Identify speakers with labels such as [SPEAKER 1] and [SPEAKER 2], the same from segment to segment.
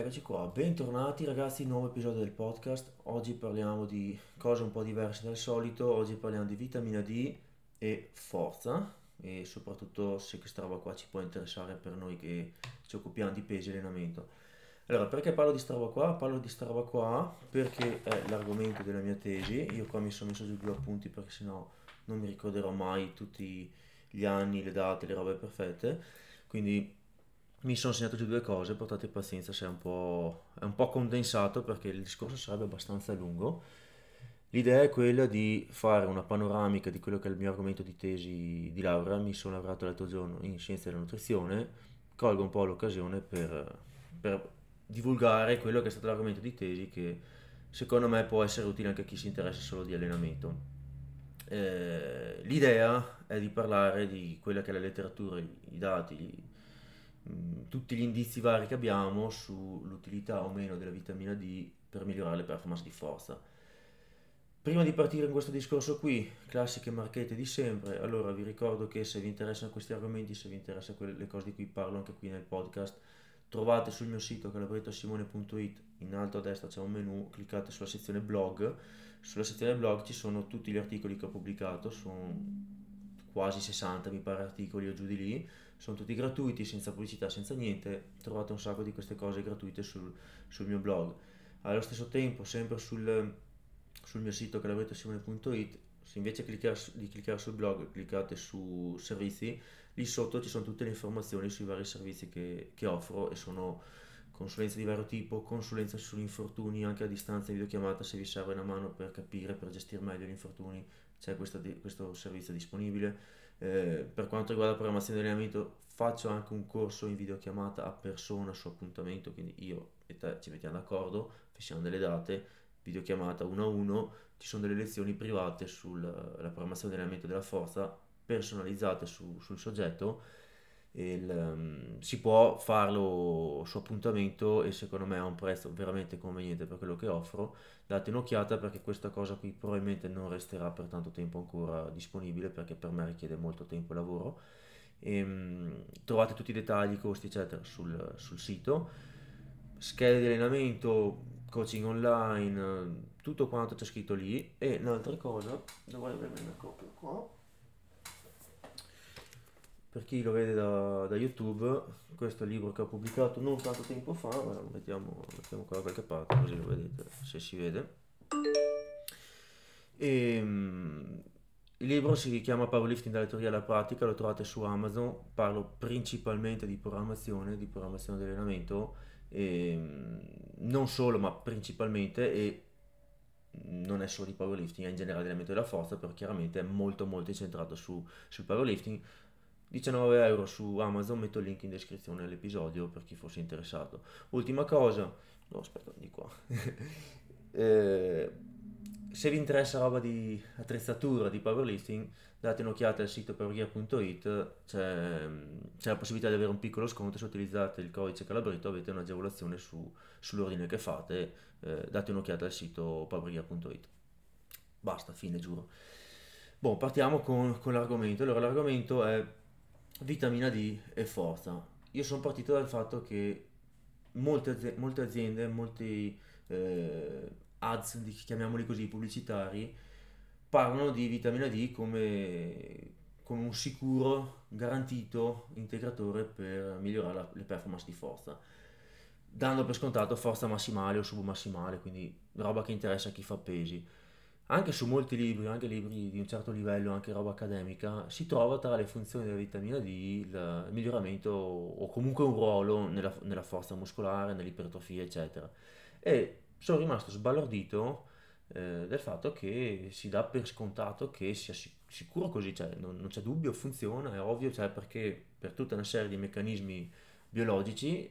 [SPEAKER 1] Eccoci qua, bentornati ragazzi, nuovo episodio del podcast. Oggi parliamo di cose un po' diverse dal solito, oggi parliamo di vitamina D e forza e soprattutto se questa roba qua ci può interessare per noi che ci occupiamo di peso e allenamento. Allora, perché parlo di sta roba qua? Parlo di sta roba qua perché è l'argomento della mia tesi. Io qua mi sono messo giù due appunti perché sennò non mi ricorderò mai tutti gli anni, le date, le robe perfette. Quindi mi sono segnato le due cose, portate pazienza se è un, è un po' condensato perché il discorso sarebbe abbastanza lungo. L'idea è quella di fare una panoramica di quello che è il mio argomento di tesi di laurea, mi sono lavorato l'altro giorno in scienze della nutrizione, colgo un po' l'occasione per, per divulgare quello che è stato l'argomento di tesi che secondo me può essere utile anche a chi si interessa solo di allenamento. Eh, l'idea è di parlare di quella che è la letteratura, i dati, Mm, tutti gli indizi vari che abbiamo sull'utilità o meno della vitamina D per migliorare le performance di forza. Prima di partire in questo discorso qui, classiche marchette di sempre, allora vi ricordo che se vi interessano questi argomenti, se vi interessano le cose di cui parlo anche qui nel podcast, trovate sul mio sito calabretosimone.it, in alto a destra c'è un menu, cliccate sulla sezione blog, sulla sezione blog ci sono tutti gli articoli che ho pubblicato, sono quasi 60 mi pare articoli o giù di lì, sono tutti gratuiti, senza pubblicità, senza niente, trovate un sacco di queste cose gratuite sul, sul mio blog. Allo stesso tempo, sempre sul, sul mio sito calabretosimone.it, se invece di cliccare sul blog cliccate su servizi, lì sotto ci sono tutte le informazioni sui vari servizi che, che offro e sono consulenze di vario tipo, consulenze sugli infortuni anche a distanza in videochiamata se vi serve una mano per capire, per gestire meglio gli infortuni, c'è questo, questo servizio disponibile eh, per quanto riguarda la programmazione di allenamento, faccio anche un corso in videochiamata a persona su appuntamento, quindi io e te ci mettiamo d'accordo, fissiamo delle date, videochiamata uno a uno, ci sono delle lezioni private sulla programmazione di allenamento della forza personalizzate su, sul soggetto il, um, si può farlo su appuntamento e secondo me ha un prezzo veramente conveniente per quello che offro date un'occhiata perché questa cosa qui probabilmente non resterà per tanto tempo ancora disponibile perché per me richiede molto tempo e lavoro e, um, trovate tutti i dettagli, i costi eccetera sul, sul sito schede di allenamento coaching online tutto quanto c'è scritto lì e un'altra cosa dovrei averne una copia qua per chi lo vede da, da, YouTube, questo è il libro che ho pubblicato non tanto tempo fa, ma lo mettiamo, mettiamo qua da qualche parte così lo vedete, se si vede. E, ehm, il libro si chiama Powerlifting dalla teoria alla pratica, lo trovate su Amazon, parlo principalmente di programmazione, di programmazione di allenamento, e, ehm, non solo ma principalmente e non è solo di powerlifting, è in generale allenamento della forza, però chiaramente è molto molto incentrato su, sul powerlifting 19 euro su Amazon, metto il link in descrizione all'episodio per chi fosse interessato. Ultima cosa, no aspetta di qua, eh, se vi interessa roba di attrezzatura, di powerlifting, date un'occhiata al sito perugheria.it, c'è, c'è, la possibilità di avere un piccolo sconto, se utilizzate il codice Calabrito avete un'agevolazione su, sull'ordine che fate, eh, date un'occhiata al sito perugheria.it. Basta, fine, giuro. Bon, partiamo con, con l'argomento. Allora, l'argomento è vitamina D e forza. Io sono partito dal fatto che molte, aziende, molte aziende, molti eh, ads, chiamiamoli così, pubblicitari, parlano di vitamina D come, come un sicuro, garantito integratore per migliorare la, le performance di forza, dando per scontato forza massimale o submassimale, quindi roba che interessa a chi fa pesi anche su molti libri, anche libri di un certo livello, anche roba accademica, si trova tra le funzioni della vitamina D il miglioramento o comunque un ruolo nella, nella forza muscolare, nell'ipertrofia, eccetera. E sono rimasto sbalordito eh, del fatto che si dà per scontato che sia sicuro così, cioè, non, non, c'è dubbio, funziona, è ovvio, cioè, perché per tutta una serie di meccanismi biologici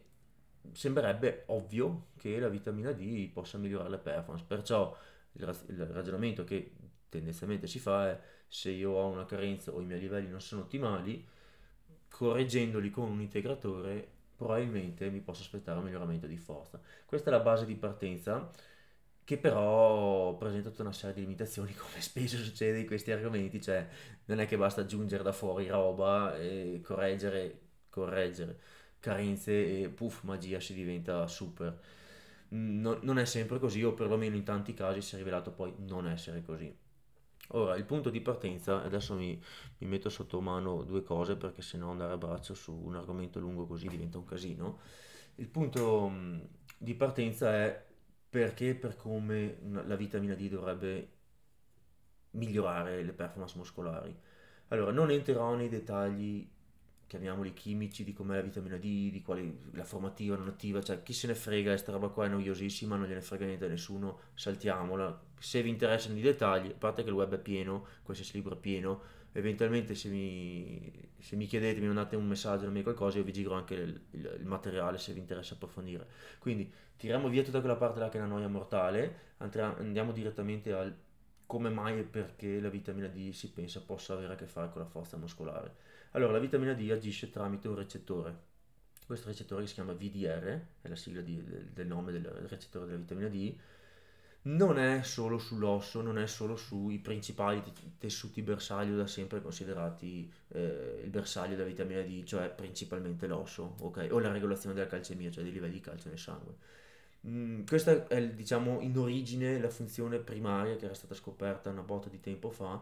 [SPEAKER 1] sembrerebbe ovvio che la vitamina D possa migliorare la performance. Perciò il, il ragionamento che tendenzialmente si fa è se io ho una carenza o i miei livelli non sono ottimali, correggendoli con un integratore probabilmente mi posso aspettare un miglioramento di forza. Questa è la base di partenza che però presenta tutta una serie di limitazioni come spesso succede in questi argomenti, cioè non è che basta aggiungere da fuori roba e correggere, correggere carenze e puff magia si diventa super no, non è sempre così o perlomeno in tanti casi si è rivelato poi non essere così. Ora, il punto di partenza, adesso mi, mi metto sotto mano due cose perché se no andare a braccio su un argomento lungo così diventa un casino. Il punto mm, di partenza è perché e per come la vitamina D dovrebbe migliorare le performance muscolari. Allora, non entrerò nei dettagli chiamiamoli chimici, di com'è la vitamina D, di quali la formativa, non attiva, cioè chi se ne frega, questa roba qua è noiosissima, non gliene frega niente a nessuno, saltiamola. Se vi interessano i dettagli, a parte che il web è pieno, qualsiasi libro è pieno, eventualmente se mi, se mi chiedete, mi mandate un messaggio, non mi qualcosa, io vi giro anche il, il, il, materiale se vi interessa approfondire. Quindi tiriamo via tutta quella parte là che è la noia mortale, andiamo direttamente al come mai e perché la vitamina D si pensa possa avere a che fare con la forza muscolare allora, la vitamina D agisce tramite un recettore. Questo recettore si chiama VDR, è la sigla di, del, del, nome del recettore della vitamina D. Non è solo sull'osso, non è solo sui principali tessuti bersaglio da sempre considerati eh, il bersaglio della vitamina D, cioè principalmente l'osso, okay? o la regolazione della calcemia, cioè dei livelli di calcio nel sangue. Mm, questa è diciamo in origine la funzione primaria che era stata scoperta una botta di tempo fa.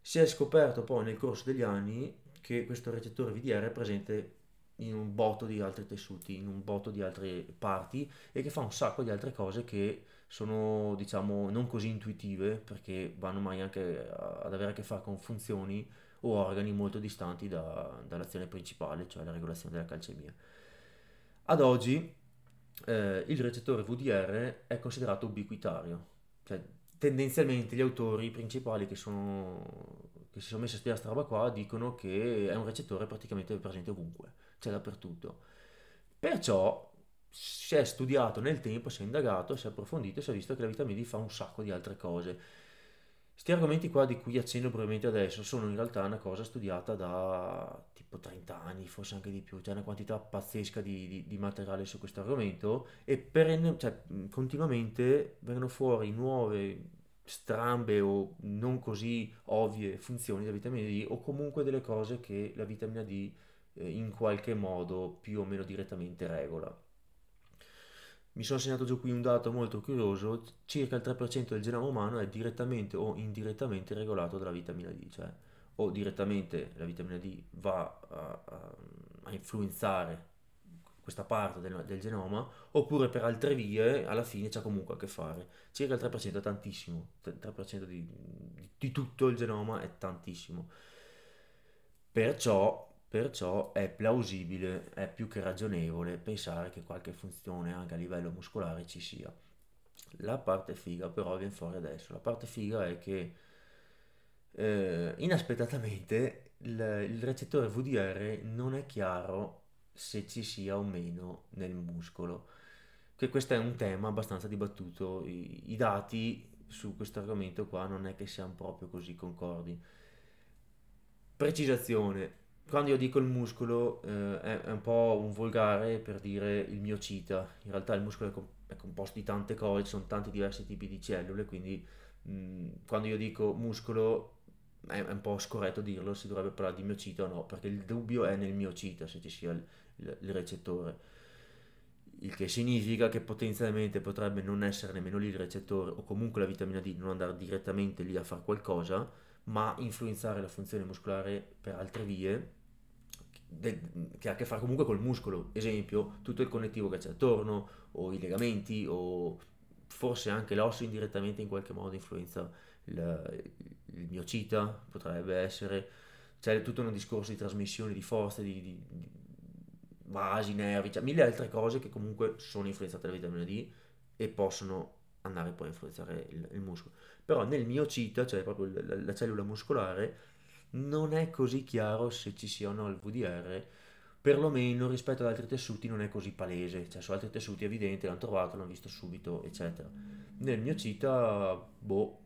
[SPEAKER 1] Si è scoperto poi nel corso degli anni che questo recettore VDR è presente in un botto di altri tessuti, in un botto di altre parti e che fa un sacco di altre cose che sono diciamo non così intuitive perché vanno mai anche ad avere a che fare con funzioni o organi molto distanti da, dall'azione principale, cioè la regolazione della calcemia. Ad oggi eh, il recettore VDR è considerato ubiquitario, cioè tendenzialmente gli autori principali che sono che si sono messi a studiare questa roba qua dicono che è un recettore praticamente presente ovunque, c'è cioè dappertutto. Perciò si è studiato nel tempo, si è indagato, si è approfondito e si è visto che la vitamina D fa un sacco di altre cose. Questi argomenti qua di cui accenno brevemente adesso sono in realtà una cosa studiata da tipo 30 anni, forse anche di più, c'è cioè una quantità pazzesca di, di, di materiale su questo argomento e perenne, cioè, continuamente vengono fuori nuove strambe o non così ovvie funzioni della vitamina D o comunque delle cose che la vitamina D eh, in qualche modo più o meno direttamente regola. Mi sono segnato giù qui un dato molto curioso, circa il 3% del genoma umano è direttamente o indirettamente regolato dalla vitamina D, cioè o direttamente la vitamina D va a, a, a influenzare questa parte del, del, genoma, oppure per altre vie alla fine c'è comunque a che fare. Circa il 3% è tantissimo, il 3% di, di, tutto il genoma è tantissimo. Perciò, perciò è plausibile, è più che ragionevole pensare che qualche funzione anche a livello muscolare ci sia. La parte figa però viene fuori adesso, la parte figa è che eh, inaspettatamente il, il recettore VDR non è chiaro se ci sia o meno nel muscolo. Che questo è un tema abbastanza dibattuto, i, i dati su questo argomento qua non è che siamo proprio così concordi. Precisazione, quando io dico il muscolo eh, è, è, un po' un volgare per dire il miocita, in realtà il muscolo è, com- è composto di tante cose, ci sono tanti diversi tipi di cellule, quindi mh, mm, quando io dico muscolo è, è, un po' scorretto dirlo, si dovrebbe parlare di miocita o no, perché il dubbio è nel miocita se ci sia il, il, il recettore il che significa che potenzialmente potrebbe non essere nemmeno lì il recettore o comunque la vitamina D non andare direttamente lì a fare qualcosa, ma influenzare la funzione muscolare per altre vie che ha a che fare comunque col muscolo, esempio tutto il connettivo che c'è attorno o i legamenti o forse anche l'osso indirettamente in qualche modo influenza il, il miocita, potrebbe essere, c'è tutto un discorso di trasmissione di forze, di, di vasi, nervi, cioè mille altre cose che comunque sono influenzate dalla vitamina D e possono andare poi a influenzare il, il muscolo. Però nel miocita, cioè proprio la, la, cellula muscolare, non è così chiaro se ci sia o no il VDR, perlomeno rispetto ad altri tessuti non è così palese, cioè su altri tessuti è evidente, l'hanno trovato, l'hanno visto subito, eccetera. Nel miocita, boh,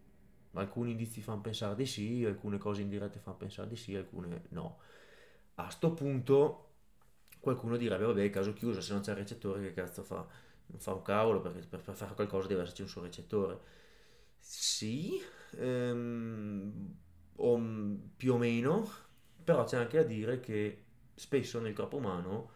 [SPEAKER 1] alcuni indizi fanno pensare di sì, alcune cose indirette fanno pensare di sì, alcune no. A sto punto Qualcuno direbbe, vabbè, caso chiuso, se non c'è il recettore che cazzo fa? Non fa un cavolo, perché per, per fare qualcosa deve esserci un suo recettore. Sì, ehm, o, più o meno, però c'è anche da dire che spesso nel corpo umano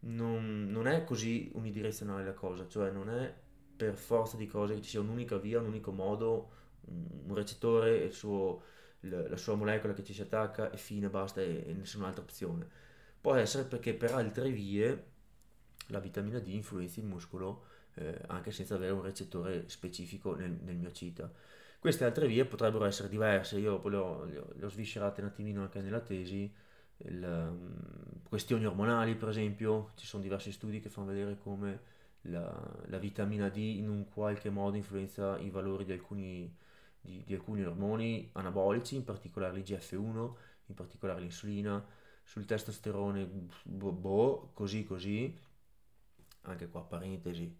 [SPEAKER 1] non, non è così unidirezionale la cosa, cioè non è per forza di cose che ci sia un'unica via, un unico modo, un recettore e il suo la sua molecola che ci si attacca e fine, basta e, e nessun'altra opzione. Può essere perché per altre vie la vitamina D influenza il muscolo eh, anche senza avere un recettore specifico nel, nel miocita. Queste altre vie potrebbero essere diverse, io le ho, le ho sviscerate un attimino anche nella tesi, il, um, questioni ormonali per esempio, ci sono diversi studi che fanno vedere come la, la vitamina D in un qualche modo influenza i valori di alcuni, di, di alcuni ormoni anabolici, in particolare l'IGF1, in particolare l'insulina, sul testosterone, boh, così così, anche qua parentesi,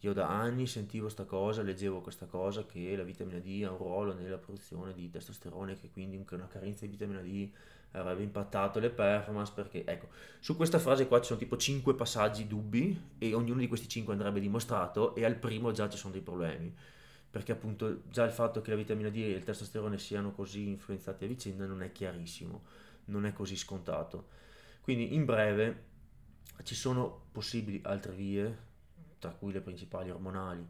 [SPEAKER 1] io da anni sentivo questa cosa, leggevo questa cosa che la vitamina D ha un ruolo nella produzione di testosterone, che quindi una carenza di vitamina D avrebbe impattato le performance, perché ecco, su questa frase qua ci sono tipo 5 passaggi dubbi e ognuno di questi 5 andrebbe dimostrato e al primo già ci sono dei problemi, perché appunto già il fatto che la vitamina D e il testosterone siano così influenzati a vicenda non è chiarissimo non è così scontato. Quindi in breve ci sono possibili altre vie, tra cui le principali ormonali,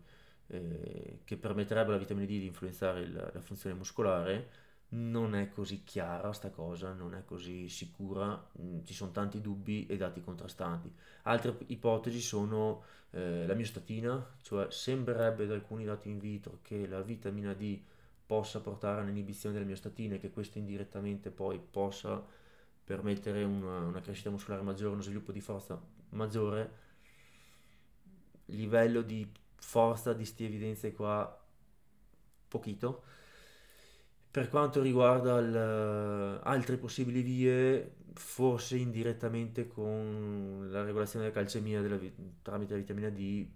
[SPEAKER 1] eh, che permetterebbero alla vitamina D di influenzare il, la funzione muscolare. Non è così chiara sta cosa, non è così sicura, mm, ci sono tanti dubbi e dati contrastanti. Altre ipotesi sono eh, la miostatina, cioè sembrerebbe da alcuni dati in vitro che la vitamina D possa portare all'inibizione un'inibizione delle miostatine, che questo indirettamente poi possa permettere una, una crescita muscolare maggiore, uno sviluppo di forza maggiore, livello di forza di sti evidenze qua pochito. Per quanto riguarda il, altre possibili vie, forse indirettamente con la regolazione della calcemia della, tramite la vitamina D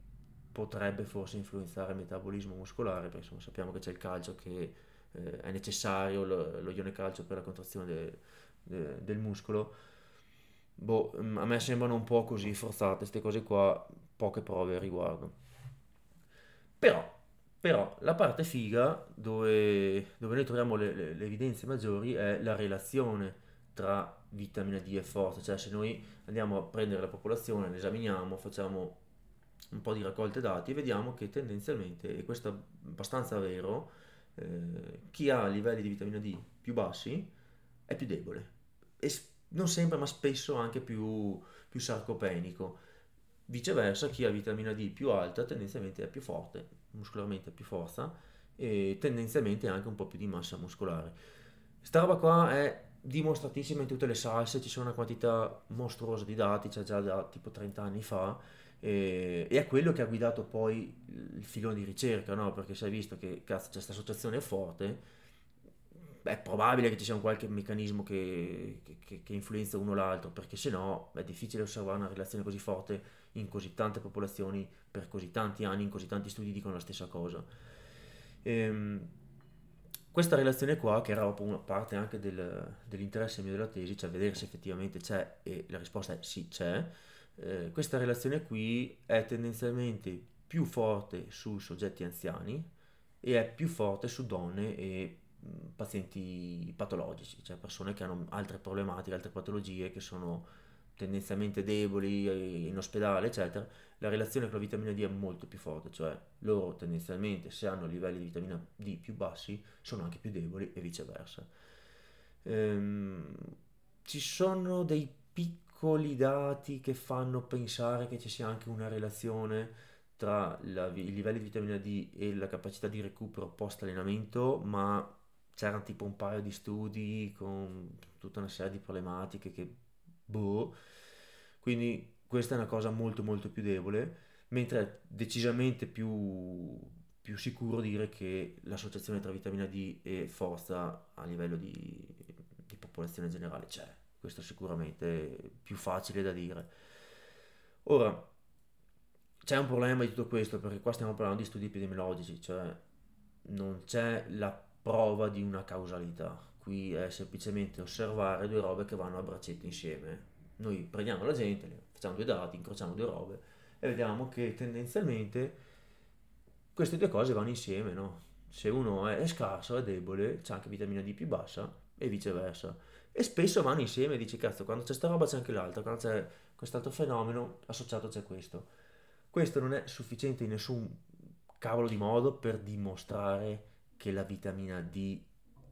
[SPEAKER 1] potrebbe forse influenzare il metabolismo muscolare, perché insomma, sappiamo che c'è il calcio che eh, è necessario, lo, lo, ione calcio per la contrazione de, de, del muscolo. Boh, mm, a me sembrano un po' così forzate queste cose qua, poche prove al riguardo. Però, però la parte figa dove, dove noi troviamo le, le, le evidenze maggiori è la relazione tra vitamina D e forza, cioè se noi andiamo a prendere la popolazione, la esaminiamo, facciamo un po' di raccolte dati e vediamo che tendenzialmente, e questo è abbastanza vero, eh, chi ha livelli di vitamina D più bassi è più debole e non sempre ma spesso anche più, più sarcopenico. Viceversa, chi ha vitamina D più alta tendenzialmente è più forte, muscolarmente ha più forza e tendenzialmente anche un po' più di massa muscolare. Sta roba qua è dimostratissima in tutte le salse, ci sono una quantità mostruosa di dati, c'è già da tipo 30 anni fa, e, eh, e è quello che ha guidato poi il filone di ricerca, no? perché si è visto che cazzo, questa associazione è forte, è probabile che ci sia un qualche meccanismo che, che, che influenza uno l'altro, perché se no è difficile osservare una relazione così forte in così tante popolazioni, per così tanti anni, in così tanti studi dicono la stessa cosa. Ehm, questa relazione qua, che era proprio una parte anche del, dell'interesse mio della tesi, cioè vedere se effettivamente c'è, e la risposta è sì, c'è, eh, questa relazione qui è tendenzialmente più forte su soggetti anziani e è più forte su donne e pazienti patologici, cioè persone che hanno altre problematiche, altre patologie che sono tendenzialmente deboli eh, in ospedale, eccetera, la relazione con la vitamina D è molto più forte, cioè loro tendenzialmente se hanno livelli di vitamina D più bassi sono anche più deboli e viceversa. Ehm, ci sono dei piccoli piccoli dati che fanno pensare che ci sia anche una relazione tra la, i livelli di vitamina D e la capacità di recupero post allenamento, ma c'erano tipo un paio di studi con tutta una serie di problematiche che boh. Quindi questa è una cosa molto molto più debole, mentre è decisamente più, più sicuro dire che l'associazione tra vitamina D e forza a livello di, di popolazione generale c'è questo è sicuramente più facile da dire. Ora, c'è un problema di tutto questo perché qua stiamo parlando di studi epidemiologici, cioè non c'è la prova di una causalità, qui è semplicemente osservare due robe che vanno a braccetto insieme. Noi prendiamo la gente, facciamo due dati, incrociamo due robe e vediamo che tendenzialmente queste due cose vanno insieme, no? Se uno è scarso, è debole, c'è anche vitamina D più bassa e viceversa e spesso vanno insieme e dici, cazzo, quando c'è sta roba c'è anche l'altra, quando c'è quest'altro fenomeno, associato c'è questo. Questo non è sufficiente in nessun cavolo di modo per dimostrare che la vitamina D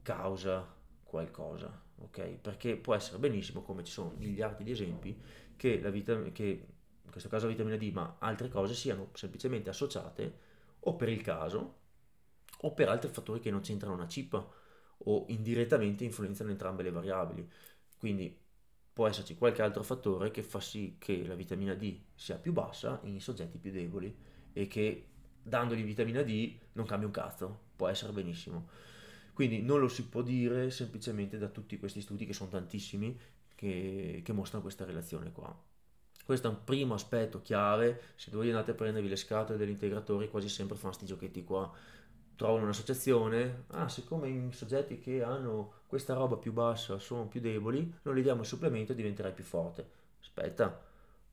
[SPEAKER 1] causa qualcosa, ok? Perché può essere benissimo, come ci sono miliardi di esempi, che, la vitamina, che in questo caso la vitamina D, ma altre cose siano semplicemente associate o per il caso o per altri fattori che non c'entrano una cippa o indirettamente influenzano entrambe le variabili. Quindi può esserci qualche altro fattore che fa sì che la vitamina D sia più bassa in soggetti più deboli e che dandogli vitamina D non cambia un cazzo, può essere benissimo. Quindi non lo si può dire semplicemente da tutti questi studi, che sono tantissimi, che, che mostrano questa relazione qua. Questo è un primo aspetto chiave, se voi andate a prendervi le scatole degli integratori quasi sempre fanno questi giochetti qua, trovano un'associazione, ah, siccome i soggetti che hanno questa roba più bassa sono più deboli, non gli diamo il supplemento e diventerai più forte. Aspetta,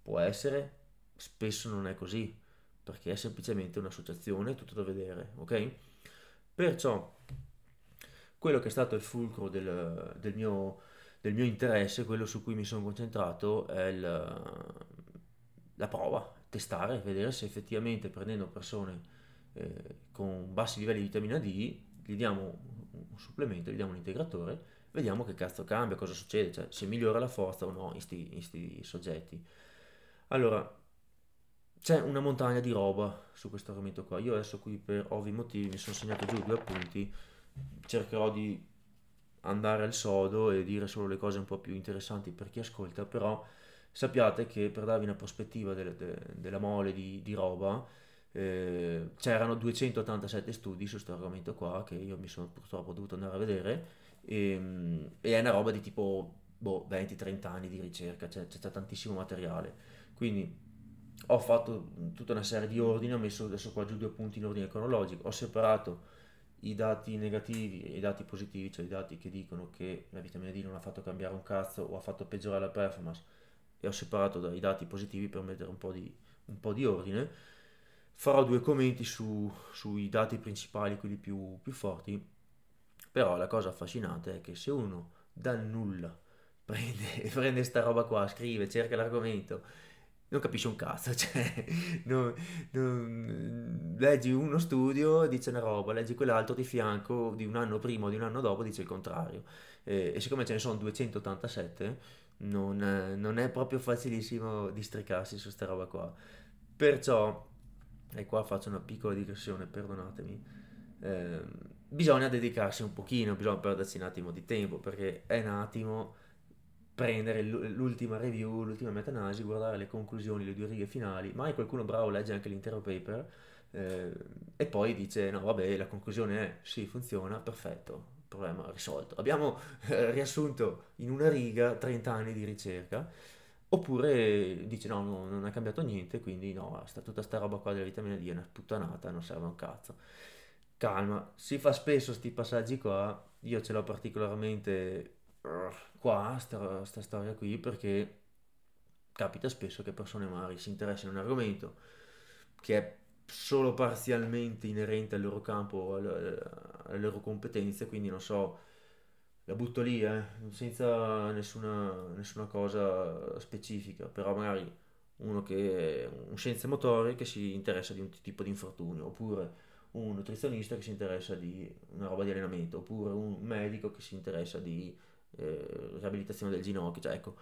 [SPEAKER 1] può essere, spesso non è così, perché è semplicemente un'associazione, tutto da vedere, ok? Perciò, quello che è stato il fulcro del, del, mio, del mio, interesse, quello su cui mi sono concentrato, è il, la prova, testare, vedere se effettivamente prendendo persone eh, con bassi livelli di vitamina D, gli diamo un supplemento, gli diamo un integratore, vediamo che cazzo cambia, cosa succede, cioè se migliora la forza o no in questi soggetti. Allora, c'è una montagna di roba su questo argomento qua. Io adesso qui per ovvi motivi mi sono segnato giù due appunti, cercherò di andare al sodo e dire solo le cose un po' più interessanti per chi ascolta, però sappiate che per darvi una prospettiva de, de, della mole di, di roba, eh, c'erano 287 studi su questo argomento qua che io mi sono purtroppo dovuto andare a vedere e, ehm, e è una roba di tipo boh, 20-30 anni di ricerca, c'è, cioè c'è tantissimo materiale. Quindi ho fatto tutta una serie di ordini, ho messo adesso qua giù due punti in ordine cronologico, ho separato i dati negativi e i dati positivi, cioè i dati che dicono che la vitamina D non ha fatto cambiare un cazzo o ha fatto peggiorare la performance, e ho separato dai dati positivi per mettere un po' di, un po di ordine farò due commenti su, sui dati principali, quelli più, più forti, però la cosa affascinante è che se uno dal nulla prende, prende sta roba qua, scrive, cerca l'argomento, non capisce un cazzo, cioè, non, non, leggi uno studio dice una roba, leggi quell'altro di fianco di un anno prima o di un anno dopo dice il contrario. E, e siccome ce ne sono 287, non, non è proprio facilissimo districarsi su sta roba qua. Perciò e qua faccio una piccola digressione, perdonatemi, eh, bisogna dedicarsi un pochino, bisogna perdersi un attimo di tempo, perché è un attimo prendere l'ultima review, l'ultima meta-analisi, guardare le conclusioni, le due righe finali, mai qualcuno bravo legge anche l'intero paper eh, e poi dice no vabbè la conclusione è sì funziona, perfetto, problema risolto. Abbiamo eh, riassunto in una riga 30 anni di ricerca Oppure dice no, no, non ha cambiato niente, quindi no, sta tutta sta roba qua della vitamina D è una puttanata, non serve un cazzo. Calma, si fa spesso questi passaggi qua, io ce l'ho particolarmente qua, sta, sta storia qui, perché capita spesso che persone magari si interessano a un argomento che è solo parzialmente inerente al loro campo, alle loro competenze, quindi non so la butto lì, eh, senza nessuna, nessuna, cosa specifica, però magari uno che è un scienze motorie che si interessa di un tipo di infortunio, oppure un nutrizionista che si interessa di una roba di allenamento, oppure un medico che si interessa di eh, riabilitazione del ginocchio, cioè ecco,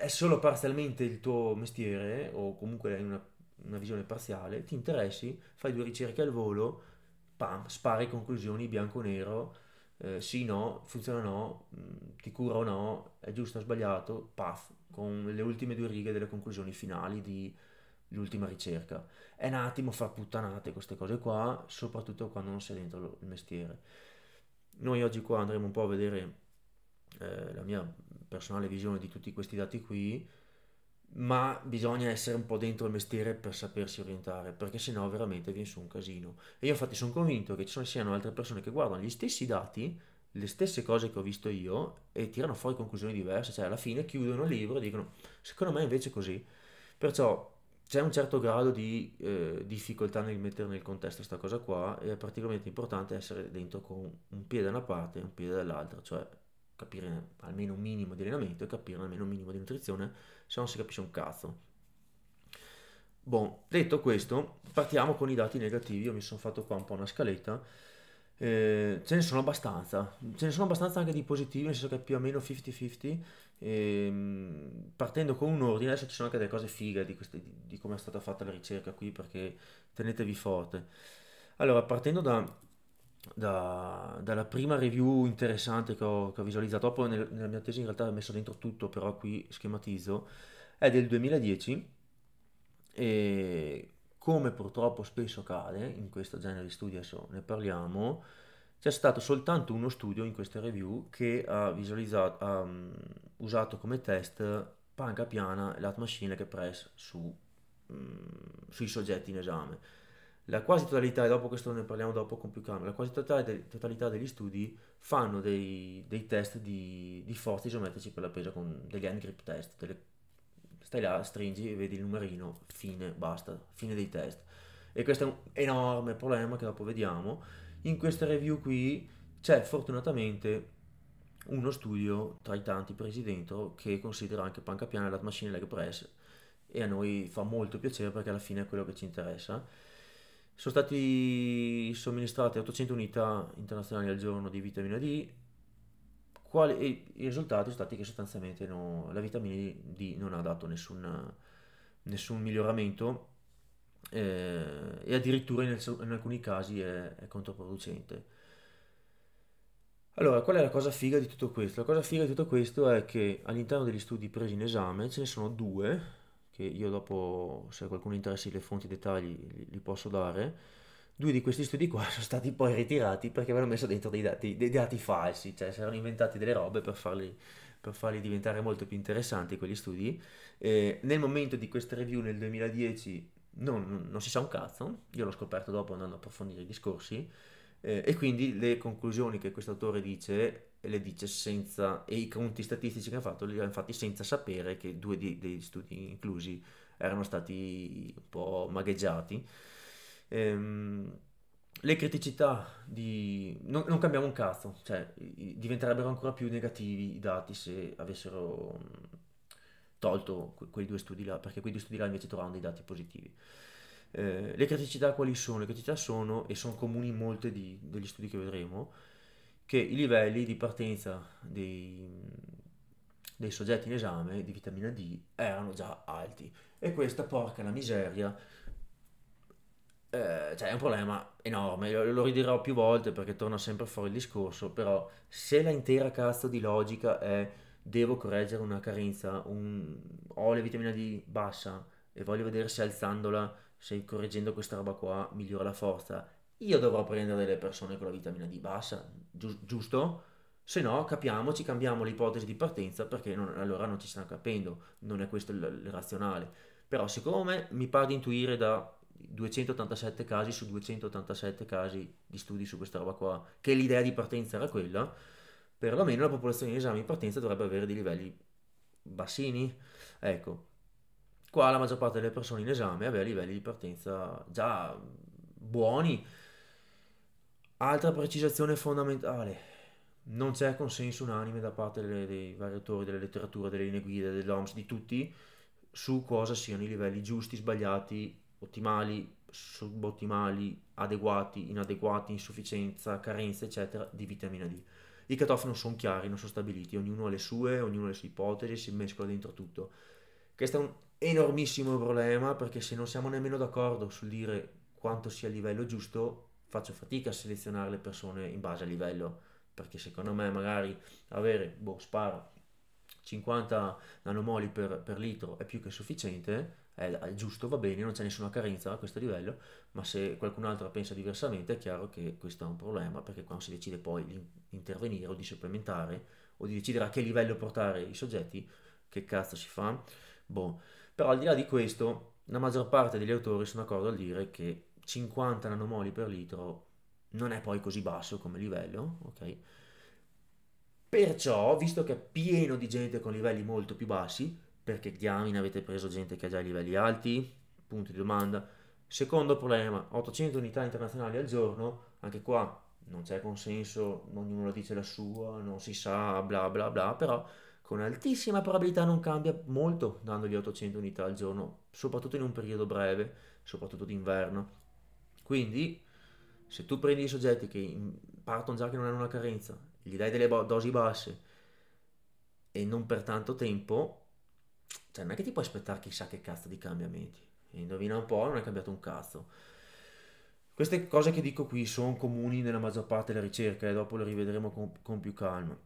[SPEAKER 1] è solo parzialmente il tuo mestiere o comunque hai una, una visione parziale, ti interessi, fai due ricerche al volo, pam, spari conclusioni bianco-nero eh, sì, no, funziona no, mm, ti cura o no, è giusto o sbagliato, paf, con le ultime due righe delle conclusioni finali di l'ultima ricerca. È un attimo fa puttanate queste cose qua, soprattutto quando non sei dentro il mestiere. Noi oggi qua andremo un po' a vedere eh, la mia personale visione di tutti questi dati qui, ma bisogna essere un po' dentro il mestiere per sapersi orientare, perché sennò veramente viene su un casino. E io infatti sono convinto che ci siano altre persone che guardano gli stessi dati, le stesse cose che ho visto io, e tirano fuori conclusioni diverse, cioè alla fine chiudono il libro e dicono, secondo me invece è così. Perciò c'è un certo grado di eh, difficoltà nel mettere nel contesto questa cosa qua, e è particolarmente importante essere dentro con un piede da una parte e un piede dall'altra, cioè capire almeno un minimo di allenamento e capire almeno un minimo di nutrizione se non si capisce un cazzo. Bon, detto questo, partiamo con i dati negativi, io mi sono fatto qua un po' una scaletta, eh, ce ne sono abbastanza, ce ne sono abbastanza anche di positivi, nel senso che è più o meno 50-50, ehm, partendo con un ordine, adesso ci sono anche delle cose fighe di, queste, di, di come è stata fatta la ricerca qui, perché tenetevi forte. Allora, partendo da da, dalla prima review interessante che ho, che ho visualizzato, poi nel, nella mia tesi in realtà ho messo dentro tutto, però qui schematizzo, è del 2010 e come purtroppo spesso accade in questo genere di studi, adesso ne parliamo, c'è stato soltanto uno studio in questa review che ha, visualizzato, ha mm, usato come test panca piana e l'atmachine machine che press su, mh, mm, sui soggetti in esame la quasi totalità, e dopo questo ne parliamo dopo con più calma, la quasi totalità, degli studi fanno dei, dei test di, di, forze isometrici per la presa con degli hand grip test, delle, stai là, stringi e vedi il numerino, fine, basta, fine dei test. E questo è un enorme problema che dopo vediamo. In questa review qui c'è fortunatamente uno studio tra i tanti presi dentro che considera anche panca piana, lat machine e leg press e a noi fa molto piacere perché alla fine è quello che ci interessa sono stati somministrate 800 unità internazionali al giorno di vitamina D, quali, e i risultati sono stati che sostanzialmente no, la vitamina D non ha dato nessun, nessun miglioramento eh, e addirittura in, in alcuni casi è, è, controproducente. Allora, qual è la cosa figa di tutto questo? La cosa figa di tutto questo è che all'interno degli studi presi in esame ce ne sono due che io dopo, se qualcuno interessa le fonti e i dettagli, li, li, posso dare. Due di questi studi qua sono stati poi ritirati perché avevano messo dentro dei dati, dei dati falsi, cioè si erano inventati delle robe per farli, per farli diventare molto più interessanti quegli studi. Eh, nel momento di questa review nel 2010 non, non, si sa un cazzo, io l'ho scoperto dopo andando a approfondire i discorsi, eh, e quindi le conclusioni che questo autore dice le dice senza, e i conti statistici che hanno fatto li hanno fatti senza sapere che due di, degli studi inclusi erano stati un po' magheggiati. Ehm, le criticità di... Non, non, cambiamo un cazzo, cioè diventerebbero ancora più negativi i dati se avessero tolto que- quei due studi là, perché quei due studi là invece trovano dei dati positivi. Eh, le criticità quali sono? Le criticità sono, e sono comuni in molti degli studi che vedremo, che i livelli di partenza dei, dei soggetti in esame di vitamina D erano già alti e questa porca la miseria eh, cioè è un problema enorme lo, lo, ridirò più volte perché torna sempre fuori il discorso però se la intera cazzo di logica è devo correggere una carenza un, ho la vitamina D bassa e voglio vedere se alzandola se correggendo questa roba qua migliora la forza io dovrò prendere delle persone con la vitamina D bassa, giusto? Se no, capiamoci, cambiamo l'ipotesi di partenza perché non, allora non ci stanno capendo, non è questo il, il razionale. Però siccome mi pare di intuire da 287 casi su 287 casi di studi su questa roba qua, che l'idea di partenza era quella, perlomeno la popolazione in esame in partenza dovrebbe avere dei livelli bassini. Ecco, qua la maggior parte delle persone in esame aveva livelli di partenza già buoni, Altra precisazione fondamentale. Non c'è consenso unanime da parte delle, dei vari autori della letteratura, delle linee guida, dell'OMS, di tutti, su cosa siano i livelli giusti, sbagliati, ottimali, subottimali, adeguati, inadeguati, insufficienza, carenza, eccetera, di vitamina D. I cutoff non sono chiari, non sono stabiliti, ognuno ha le sue, ognuno ha le sue ipotesi, si mescola dentro tutto. Questo è un enormissimo problema perché se non siamo nemmeno d'accordo sul dire quanto sia il livello giusto, faccio fatica a selezionare le persone in base al livello, perché secondo me magari avere, boh, sparo, 50 nanomoli per, per litro è più che sufficiente, è, è, giusto, va bene, non c'è nessuna carenza a questo livello, ma se qualcun altro pensa diversamente è chiaro che questo è un problema, perché quando si decide poi di intervenire o di supplementare o di decidere a che livello portare i soggetti, che cazzo si fa? Boh, però al di là di questo, la maggior parte degli autori sono d'accordo a dire che 50 nanomoli per litro non è poi così basso come livello, ok? Perciò, visto che è pieno di gente con livelli molto più bassi, perché diamine avete preso gente che ha già livelli alti? Punto di domanda. Secondo problema, 800 unità internazionali al giorno, anche qua non c'è consenso, ognuno la dice la sua, non si sa, bla bla bla, però con altissima probabilità non cambia molto dandogli 800 unità al giorno, soprattutto in un periodo breve, soprattutto d'inverno. Quindi, se tu prendi i soggetti che partono già che non hanno una carenza, gli dai delle dosi basse e non per tanto tempo, cioè non è che ti puoi aspettare chissà che cazzo di cambiamenti. E indovina un po', non è cambiato un cazzo. Queste cose che dico qui sono comuni nella maggior parte delle ricerche e eh, dopo le rivedremo con, con più calma.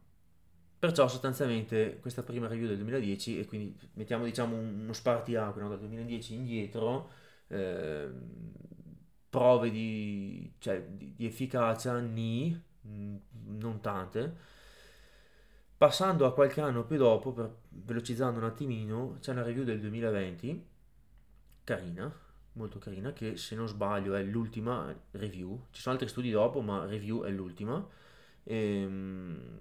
[SPEAKER 1] Perciò sostanzialmente questa prima review del 2010 e quindi mettiamo diciamo uno spartiacque no? dal 2010 indietro eh, prove di, cioè, di, di efficacia, ni, mm, non tante. Passando a qualche anno più dopo, per, velocizzando un attimino, c'è una review del 2020, carina, molto carina, che se non sbaglio è l'ultima review. Ci sono altri studi dopo, ma review è l'ultima. Ehm,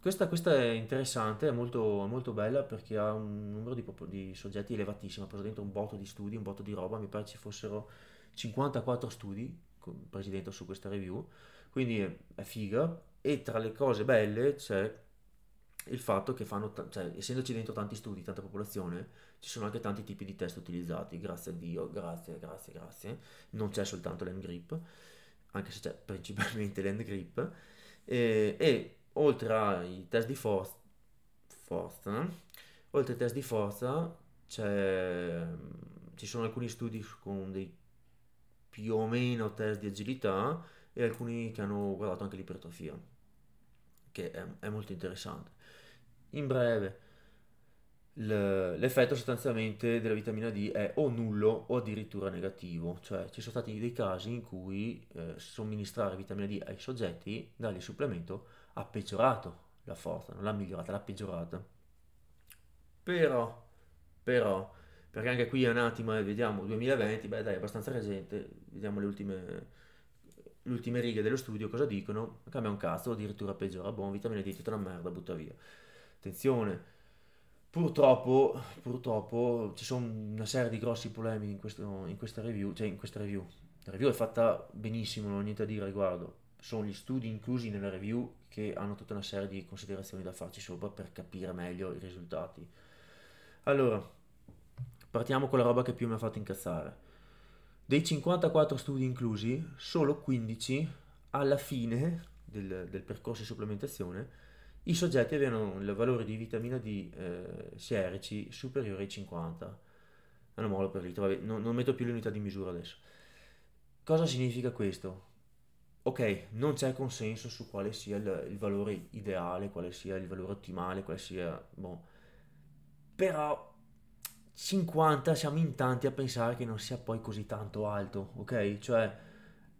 [SPEAKER 1] questa, questa, è interessante, è molto, molto, bella perché ha un numero di, di soggetti elevatissimo, ha preso dentro un botto di studi, un botto di roba, mi pare ci fossero 54 studi presi dentro su questa review, quindi è figa e tra le cose belle c'è il fatto che fanno, cioè, essendoci dentro tanti studi, tanta popolazione, ci sono anche tanti tipi di test utilizzati, grazie a Dio, grazie, grazie, grazie, non c'è soltanto l'end grip, anche se c'è principalmente l'end grip, e, e oltre ai test di forza, forza oltre ai test di forza, ci sono alcuni studi con dei più o meno test di agilità e alcuni che hanno guardato anche l'ipertrofia, che è, è molto interessante. In breve, l'effetto sostanzialmente della vitamina D è o nullo o addirittura negativo, cioè ci sono stati dei casi in cui eh, somministrare vitamina D ai soggetti, dargli il supplemento, ha peggiorato la forza, non l'ha migliorata, l'ha peggiorata. Però, però, perché anche qui è un attimo, eh, vediamo 2020, beh dai, è abbastanza recente, vediamo le ultime, le ultime righe dello studio, cosa dicono, cambia un cazzo, addirittura peggiora, buon, vitamina D, tutta una merda, butta via. Attenzione, purtroppo, purtroppo ci sono una serie di grossi problemi in, questo, in questa review, cioè in questa review, la review è fatta benissimo, non ho niente a dire riguardo, sono gli studi inclusi nella review che hanno tutta una serie di considerazioni da farci sopra per capire meglio i risultati. Allora, Partiamo con la roba che più mi ha fatto incazzare. Dei 54 studi inclusi, solo 15 alla fine del, del percorso di supplementazione i soggetti avevano il valore di vitamina D eh, CRC superiore ai 50 nanomol per litro. Vabbè, non, non metto più l'unità di misura adesso. Cosa significa questo? ok, non c'è consenso su quale sia il, il, valore ideale, quale sia il valore ottimale, quale sia... Boh. Però 50 siamo in tanti a pensare che non sia poi così tanto alto, ok? Cioè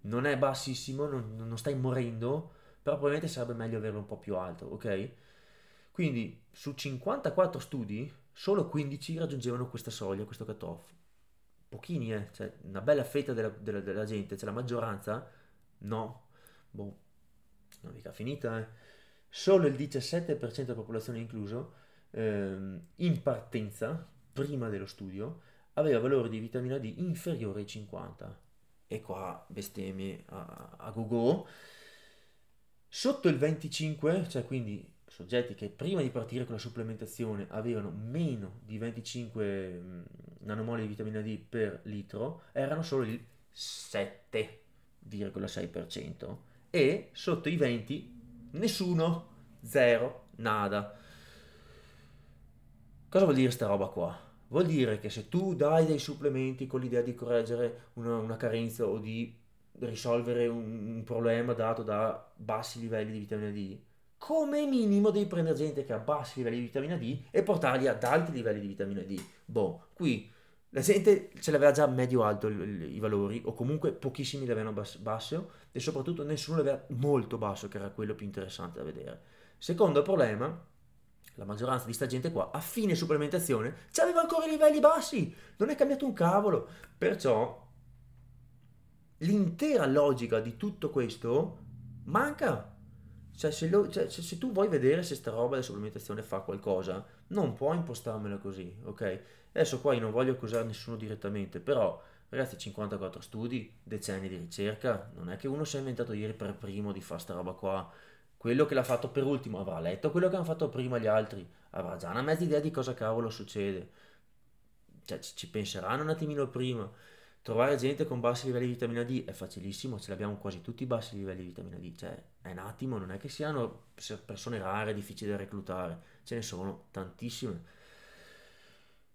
[SPEAKER 1] non è bassissimo, non, non stai morendo, però probabilmente sarebbe meglio averlo un po' più alto, ok? Quindi su 54 studi solo 15 raggiungevano questa soglia, questo cutoff. Pochini, eh? Cioè una bella fetta della, della, della gente, cioè la maggioranza, no. Boh, non è mica finita, eh? Solo il 17% della popolazione incluso, ehm, in partenza prima dello studio aveva valore di vitamina D inferiore ai 50. E qua bestemmie a, a gogo. Sotto il 25, cioè quindi soggetti che prima di partire con la supplementazione avevano meno di 25 mm, nanomoli di vitamina D per litro, erano solo il 7,6% e sotto i 20 nessuno, zero, nada. Cosa vuol dire sta roba qua? Vuol dire che se tu dai dei supplementi con l'idea di correggere una, una carenza o di risolvere un, un, problema dato da bassi livelli di vitamina D, come minimo devi prendere gente che ha bassi livelli di vitamina D e portarli ad alti livelli di vitamina D. Boh, qui la gente ce l'aveva già medio-alto i valori, o comunque pochissimi l'avevano bas- basso, e soprattutto nessuno aveva molto basso, che era quello più interessante da vedere. Secondo problema la maggioranza di sta gente qua, a fine supplementazione, ci aveva ancora i livelli bassi, non è cambiato un cavolo. Perciò l'intera logica di tutto questo manca. Cioè se, lo, cioè, se, tu vuoi vedere se sta roba della supplementazione fa qualcosa, non puoi impostarmela così, ok? Adesso qua io non voglio accusare nessuno direttamente, però, ragazzi, 54 studi, decenni di ricerca, non è che uno si è inventato ieri per primo di fare sta roba qua quello che l'ha fatto per ultimo avrà letto quello che hanno fatto prima gli altri, avrà già una mezza idea di cosa cavolo succede, cioè ci penseranno un attimino prima. Trovare gente con bassi livelli di vitamina D è facilissimo, ce l'abbiamo quasi tutti i bassi livelli di vitamina D, cioè è un attimo, non è che siano persone rare, difficili da reclutare, ce ne sono tantissime.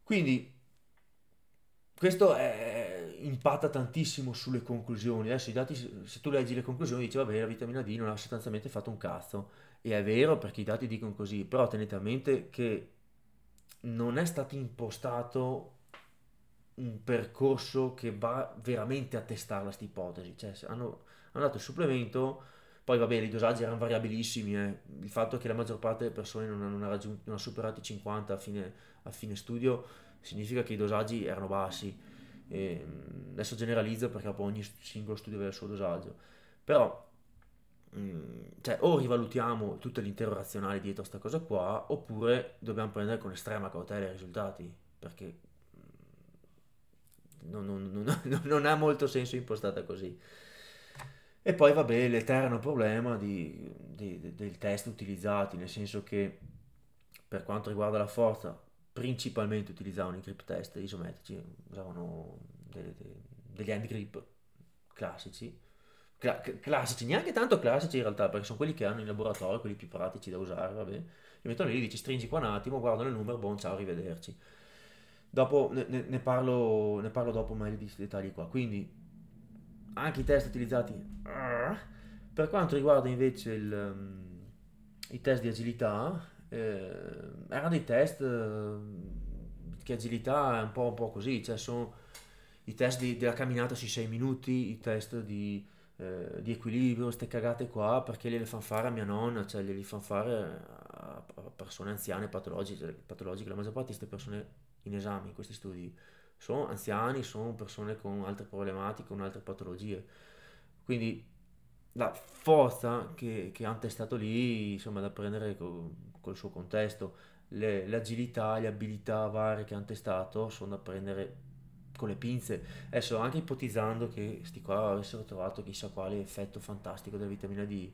[SPEAKER 1] Quindi questo è impatta tantissimo sulle conclusioni. Adesso i dati, se tu leggi le conclusioni, dici vabbè, la vitamina D non ha sostanzialmente fatto un cazzo. E è vero perché i dati dicono così, però tenete a mente che non è stato impostato un percorso che va veramente a testare questa ipotesi. Cioè, hanno, hanno dato il supplemento, poi vabbè, i dosaggi erano variabilissimi, eh. il fatto che la maggior parte delle persone non, non, ha, non ha superato i 50 a fine, a fine studio significa che i dosaggi erano bassi e mm, adesso generalizzo perché poi ogni singolo studio aveva il suo dosaggio, però mm, cioè, o rivalutiamo tutto l'intero razionale dietro a questa cosa qua, oppure dobbiamo prendere con estrema cautela i risultati, perché mm, non, non, non, non ha molto senso impostata così. E poi vabbè, l'eterno problema di, di, del test utilizzati, nel senso che per quanto riguarda la forza principalmente utilizzavano i grip test isometrici, usavano delle, delle, degli hand grip classici, cla- classici, neanche tanto classici in realtà, perché sono quelli che hanno in laboratorio, quelli più pratici da usare, vabbè. Li mettono lì, dici stringi qua un attimo, guardano il numero, buon ciao, arrivederci. Dopo ne, ne, parlo, ne parlo dopo meglio di dettagli qua. Quindi anche i test utilizzati. Ah, per quanto riguarda invece il, um, i test di agilità, eh, erano dei test eh, che agilità è un po', un po così, cioè sono i test di, della camminata sui 6 minuti, i test di, eh, di equilibrio, queste cagate qua, perché le fanno fare a mia nonna, cioè le fanno fare a, persone anziane, patologiche, cioè patologiche, la maggior parte di queste persone in esame, in questi studi, sono anziani, sono persone con altre problematiche, con altre patologie. Quindi la forza che, che Hunter è stato lì, insomma, da prendere col, col suo contesto. Le, l'agilità, le abilità varie che hanno testato sono da prendere con le pinze. Adesso, anche ipotizzando che sti qua avessero trovato chissà quale effetto fantastico della vitamina D,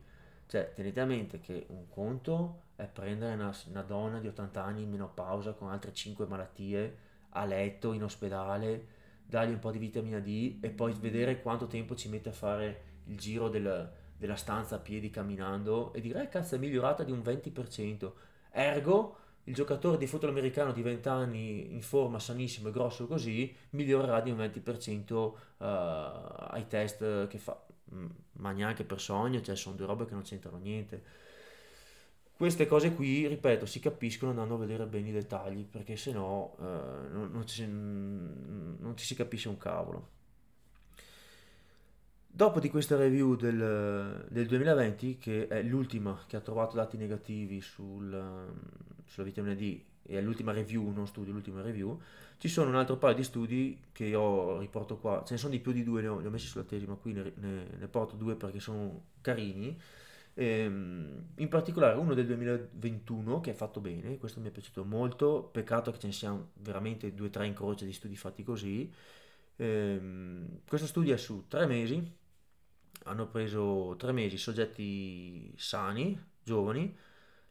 [SPEAKER 1] cioè tenete a mente che un conto è prendere una, una donna di 80 anni in menopausa con altre 5 malattie a letto in ospedale, dargli un po' di vitamina D e poi vedere quanto tempo ci mette a fare il giro del, della stanza a piedi camminando e dire eh, cazzo è migliorata di un 20%. Ergo il giocatore di football americano di 20 anni in forma sanissimo e grosso così migliorerà di un 20% uh, eh, ai test che fa, mm, ma neanche per sogno, cioè sono due robe che non c'entrano niente. Queste cose qui, ripeto, si capiscono andando a vedere bene i dettagli, perché se no uh, eh, non, non, ci, mm, non ci si capisce un cavolo. Dopo di questa review del, del 2020, che è l'ultima che ha trovato dati negativi sul, sulla vitamina D, e è l'ultima review, non studio, l'ultima review, ci sono un altro paio di studi che io riporto qua, ce ne sono di più di due, ne ho, ne ho messi sulla tesi, ma qui ne, ne, ne, porto due perché sono carini. E, ehm, in particolare uno del 2021 che è fatto bene, questo mi è piaciuto molto, peccato che ce ne siano veramente due o tre in croce di studi fatti così. E, ehm, questo studio è su tre mesi hanno preso tre mesi soggetti sani, giovani,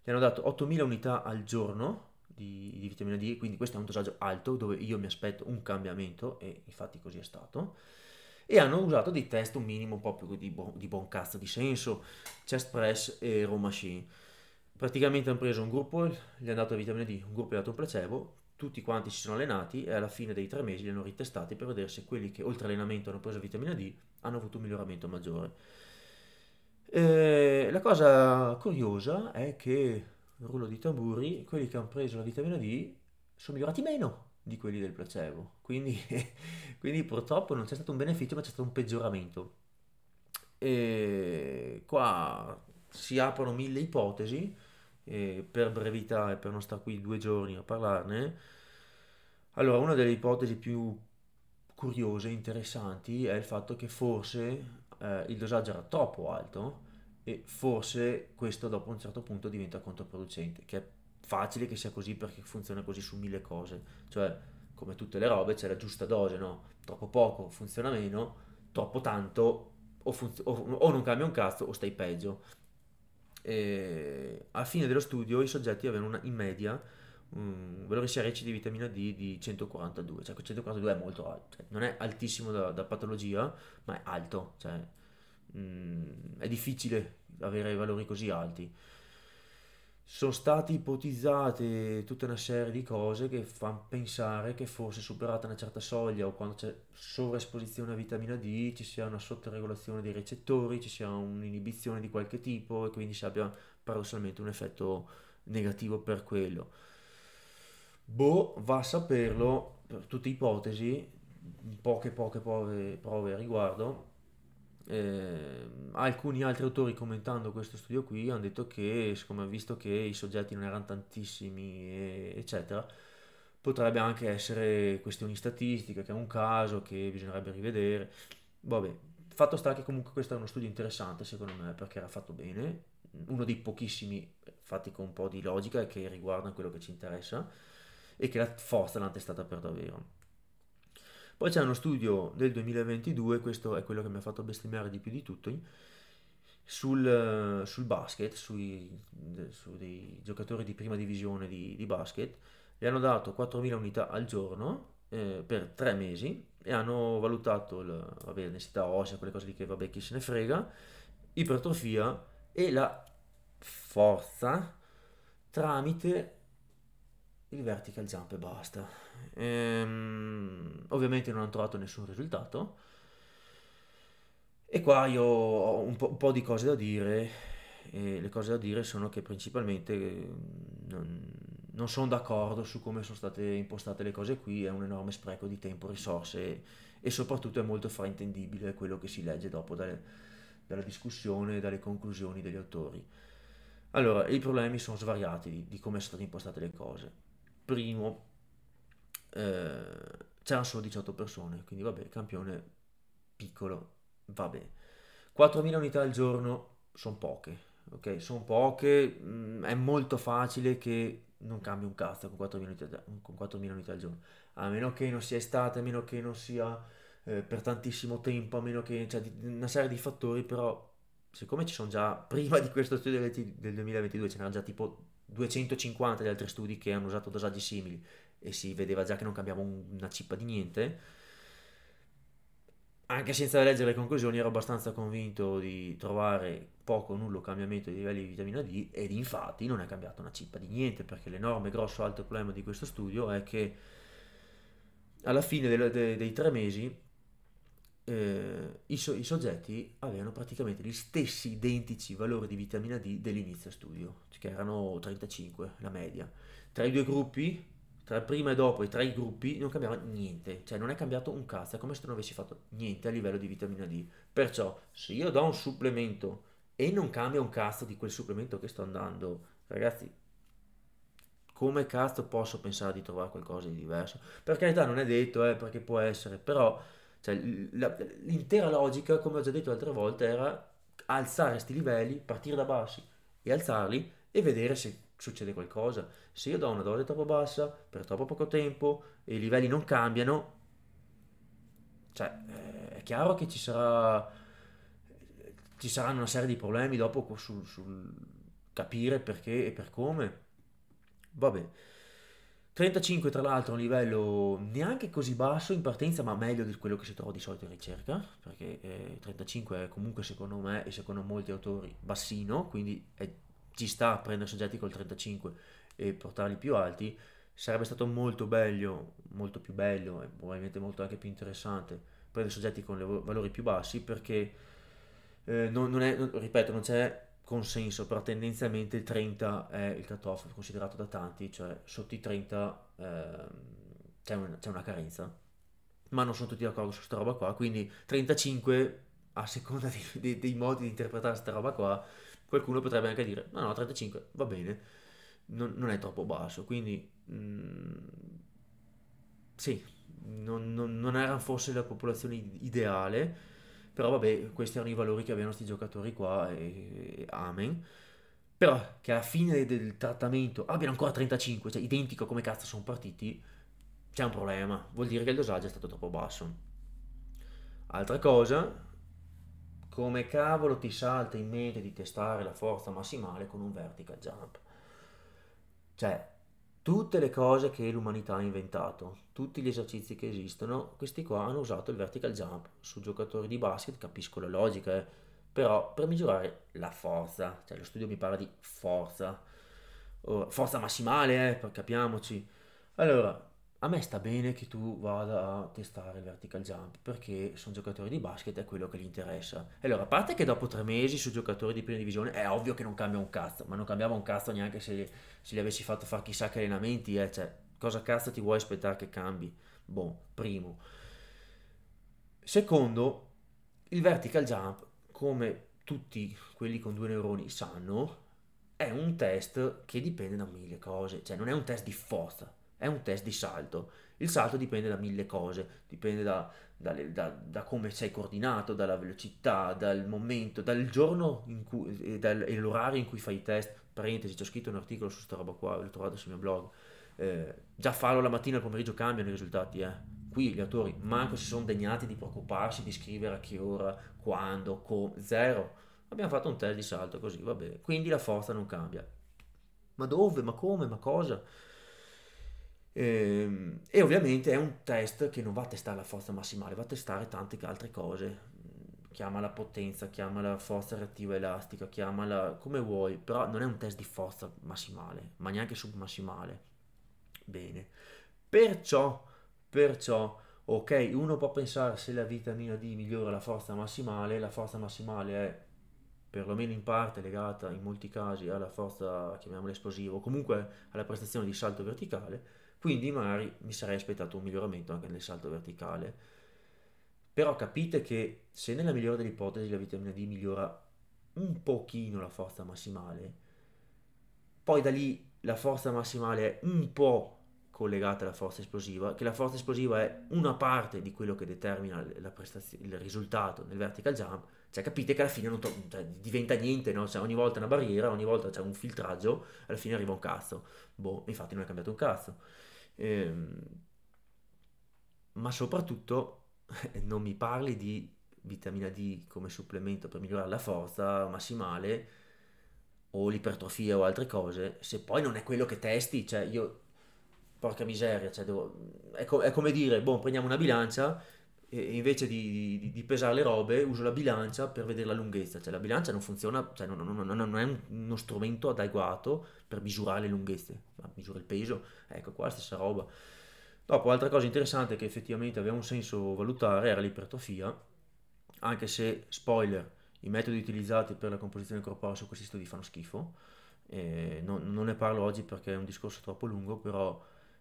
[SPEAKER 1] gli hanno dato 8.000 unità al giorno di, di, vitamina D, quindi questo è un dosaggio alto dove io mi aspetto un cambiamento e infatti così è stato. E hanno usato dei test un minimo proprio di, bo- di buon cazzo di senso, chest press e row machine. Praticamente hanno preso un gruppo, gli hanno dato la vitamina D, un gruppo gli ha dato un placebo, tutti quanti si sono allenati e alla fine dei tre mesi li hanno ritestati per vedere se quelli che oltre allenamento hanno preso vitamina D hanno avuto un miglioramento maggiore. E eh, la cosa curiosa è che rullo di tamburi, quelli che hanno preso la vitamina D sono migliorati meno di quelli del placebo. Quindi, quindi purtroppo non c'è stato un beneficio, ma c'è stato un peggioramento. E qua si aprono mille ipotesi, per brevità e per non stare qui due giorni a parlarne. Allora, una delle ipotesi più curiose, interessanti, è il fatto che forse eh, il dosaggio era troppo alto e forse questo dopo un certo punto diventa controproducente, che è facile che sia così perché funziona così su mille cose, cioè come tutte le robe c'è la giusta dose, no? Troppo poco funziona meno, troppo tanto o, funz- o non cambia un cazzo o stai peggio. E, a fine dello studio i soggetti avevano una, in media mh, mm, quello che si recita di vitamina D di 142, cioè 142 è molto alto, cioè, non è altissimo da, da, patologia, ma è alto, cioè, mh, mm, è difficile avere valori così alti. Sono state ipotizzate tutta una serie di cose che fanno pensare che forse superata una certa soglia o quando c'è sovraesposizione a vitamina D ci sia una sottoregolazione dei recettori, ci sia un'inibizione di qualche tipo e quindi si abbia paradossalmente un effetto negativo per quello. Boh, va a saperlo, per tutte ipotesi, poche poche prove, prove a riguardo. Eh, alcuni altri autori commentando questo studio qui hanno detto che, siccome hanno visto che i soggetti non erano tantissimi, e, eccetera, potrebbe anche essere questioni statistiche, che è un caso che bisognerebbe rivedere. Vabbè, fatto sta che comunque questo è uno studio interessante secondo me perché era fatto bene, uno dei pochissimi eh, fatti con un po' di logica e che riguarda quello che ci interessa e che la forza l'ha testata per davvero. Poi c'è uno studio del 2022, questo è quello che mi ha fatto bestemmiare di più di tutti, sul, sul basket, sui, su dei giocatori di prima divisione di, di basket, gli hanno dato 4.000 unità al giorno eh, per tre mesi e hanno valutato la, vabbè, densità ossea, quelle cose lì che vabbè chi se ne frega, ipertrofia e la forza tramite il vertical jump e basta. Ehm, ovviamente non hanno trovato nessun risultato. E qua io ho un po', un po di cose da dire. E le cose da dire sono che principalmente ehm, non, non sono d'accordo su come sono state impostate le cose qui, è un enorme spreco di tempo, risorse e soprattutto è molto fraintendibile quello che si legge dopo dalle, dalla discussione e dalle conclusioni degli autori. Allora, i problemi sono svariati di, di come sono state impostate le cose primo eh, c'erano solo 18 persone, quindi vabbè, campione piccolo, vabbè. 4.000 unità al giorno sono poche, ok? Sono poche, mh, mm, è molto facile che non cambi un cazzo con 4.000 unità, con 4.000 unità al giorno, a meno che non sia estate, a meno che non sia eh, per tantissimo tempo, a meno che cioè, una serie di fattori, però siccome ci sono già prima di questo studio del 2022 ce n'erano già tipo 250 gli altri studi che hanno usato dosaggi simili e si vedeva già che non cambiava una cippa di niente. Anche senza leggere le conclusioni ero abbastanza convinto di trovare poco o nullo cambiamento dei livelli di vitamina D ed infatti non è cambiata una cippa di niente perché l'enorme grosso alto problema di questo studio è che alla fine dei, dei, dei tre mesi eh, i, so i, soggetti avevano praticamente gli stessi identici valori di vitamina D dell'inizio studio, cioè che erano 35 la media. Tra i due gruppi, tra prima e dopo e tra i gruppi, non cambiava niente, cioè non è cambiato un cazzo, è come se non avessi fatto niente a livello di vitamina D. Perciò, se io do un supplemento e non cambia un cazzo di quel supplemento che sto andando, ragazzi, come cazzo posso pensare di trovare qualcosa di diverso? Per carità, non è detto, eh, perché può essere, però cioè, la, l'intera logica, come ho già detto altre volte, era alzare questi livelli, partire da bassi e alzarli e vedere se succede qualcosa. Se io do una dose troppo bassa per troppo poco tempo e i livelli non cambiano, cioè, eh, è chiaro che ci sarà ci saranno una serie di problemi dopo sul, sul capire perché e per come. Vabbè. 35 tra l'altro è un livello neanche così basso in partenza ma meglio di quello che si trova di solito in ricerca perché eh, 35 è comunque secondo me e secondo molti autori bassino quindi è, ci sta a prendere soggetti col 35 e portarli più alti sarebbe stato molto meglio molto più bello e probabilmente molto anche più interessante prendere soggetti con valori più bassi perché eh, non, non è, ripeto non c'è consenso, però tendenzialmente il 30 è il cutoff considerato da tanti, cioè sotto i 30 eh, c'è, un, c'è, una carenza, ma non sono tutti d'accordo su questa roba qua, quindi 35 a seconda di, di, dei modi di interpretare questa roba qua, qualcuno potrebbe anche dire no no 35 va bene, non, non è troppo basso, quindi mh, mm, sì, non, non, non era forse la popolazione ideale, però vabbè, questi erano i valori che avevano questi giocatori qua e, e amen. Però che alla fine del trattamento abbiano ancora 35, cioè identico come cazzo sono partiti, c'è un problema. Vuol dire che il dosaggio è stato troppo basso. Altra cosa, come cavolo ti salta in mente di testare la forza massimale con un vertical jump? Cioè, tutte le cose che l'umanità ha inventato, tutti gli esercizi che esistono, questi qua hanno usato il vertical jump. Su giocatori di basket capisco la logica, eh? però per misurare la forza, cioè lo studio mi parla di forza, oh, forza massimale, eh, capiamoci. Allora, a me sta bene che tu vada a testare il vertical jump perché sono giocatori di basket è quello che gli interessa. E allora, a parte che dopo tre mesi su giocatori di prima divisione è ovvio che non cambia un cazzo, ma non cambiava un cazzo neanche se, se gli avessi fatto fare chissà che allenamenti, eh, cioè, cosa cazzo ti vuoi aspettare che cambi? Boh, primo. Secondo, il vertical jump, come tutti quelli con due neuroni sanno, è un test che dipende da mille cose, cioè non è un test di forza è un test di salto. Il salto dipende da mille cose, dipende da, da, da, da come sei coordinato, dalla velocità, dal momento, dal giorno cui, e, dal, e l'orario in cui fai i test. Parentesi, c'è scritto un articolo su questa roba qua, l'ho trovato sul mio blog. Eh, già farlo la mattina e il pomeriggio cambiano i risultati, eh. Qui gli autori manco si sono degnati di preoccuparsi di scrivere a che ora, quando, come, zero. Abbiamo fatto un test di salto così, va bene. Quindi la forza non cambia. Ma dove? Ma come? Ma cosa? Ehm, e ovviamente è un test che non va a testare la forza massimale, va a testare tante altre cose. Chiama la potenza, chiama la forza reattiva elastica, chiamala come vuoi, però non è un test di forza massimale, ma neanche submassimale. Bene. Perciò, perciò, ok, uno può pensare se la vitamina D migliora la forza massimale, la forza massimale è perlomeno in parte legata in molti casi alla forza, chiamiamola esplosiva, o comunque alla prestazione di salto verticale, quindi magari mi sarei aspettato un miglioramento anche nel salto verticale. Però capite che se nella migliore delle ipotesi la vitamina D migliora un pochino la forza massimale, poi da lì la forza massimale è un po' collegata alla forza esplosiva, che la forza esplosiva è una parte di quello che determina il risultato nel vertical jump, cioè capite che alla fine non cioè, diventa niente, no? cioè, ogni volta una barriera, ogni volta c'è un filtraggio, alla fine arriva un cazzo, boh, infatti non è cambiato un cazzo. Ehm, ma soprattutto non mi parli di vitamina D come supplemento per migliorare la forza massimale o l'ipertrofia o altre cose, se poi non è quello che testi, cioè io, porca miseria, cioè devo, è, co- è come dire, boh, prendiamo una bilancia invece di, di, di, pesare le robe uso la bilancia per vedere la lunghezza, cioè la bilancia non funziona, cioè non, non, non, non, è uno strumento adeguato per misurare le lunghezze, ma misura il peso, ecco qua la stessa roba. Dopo altra cosa interessante che effettivamente aveva un senso valutare era l'ipertrofia, anche se, spoiler, i metodi utilizzati per la composizione corporea su questi studi fanno schifo, eh, non, ne parlo oggi perché è un discorso troppo lungo, però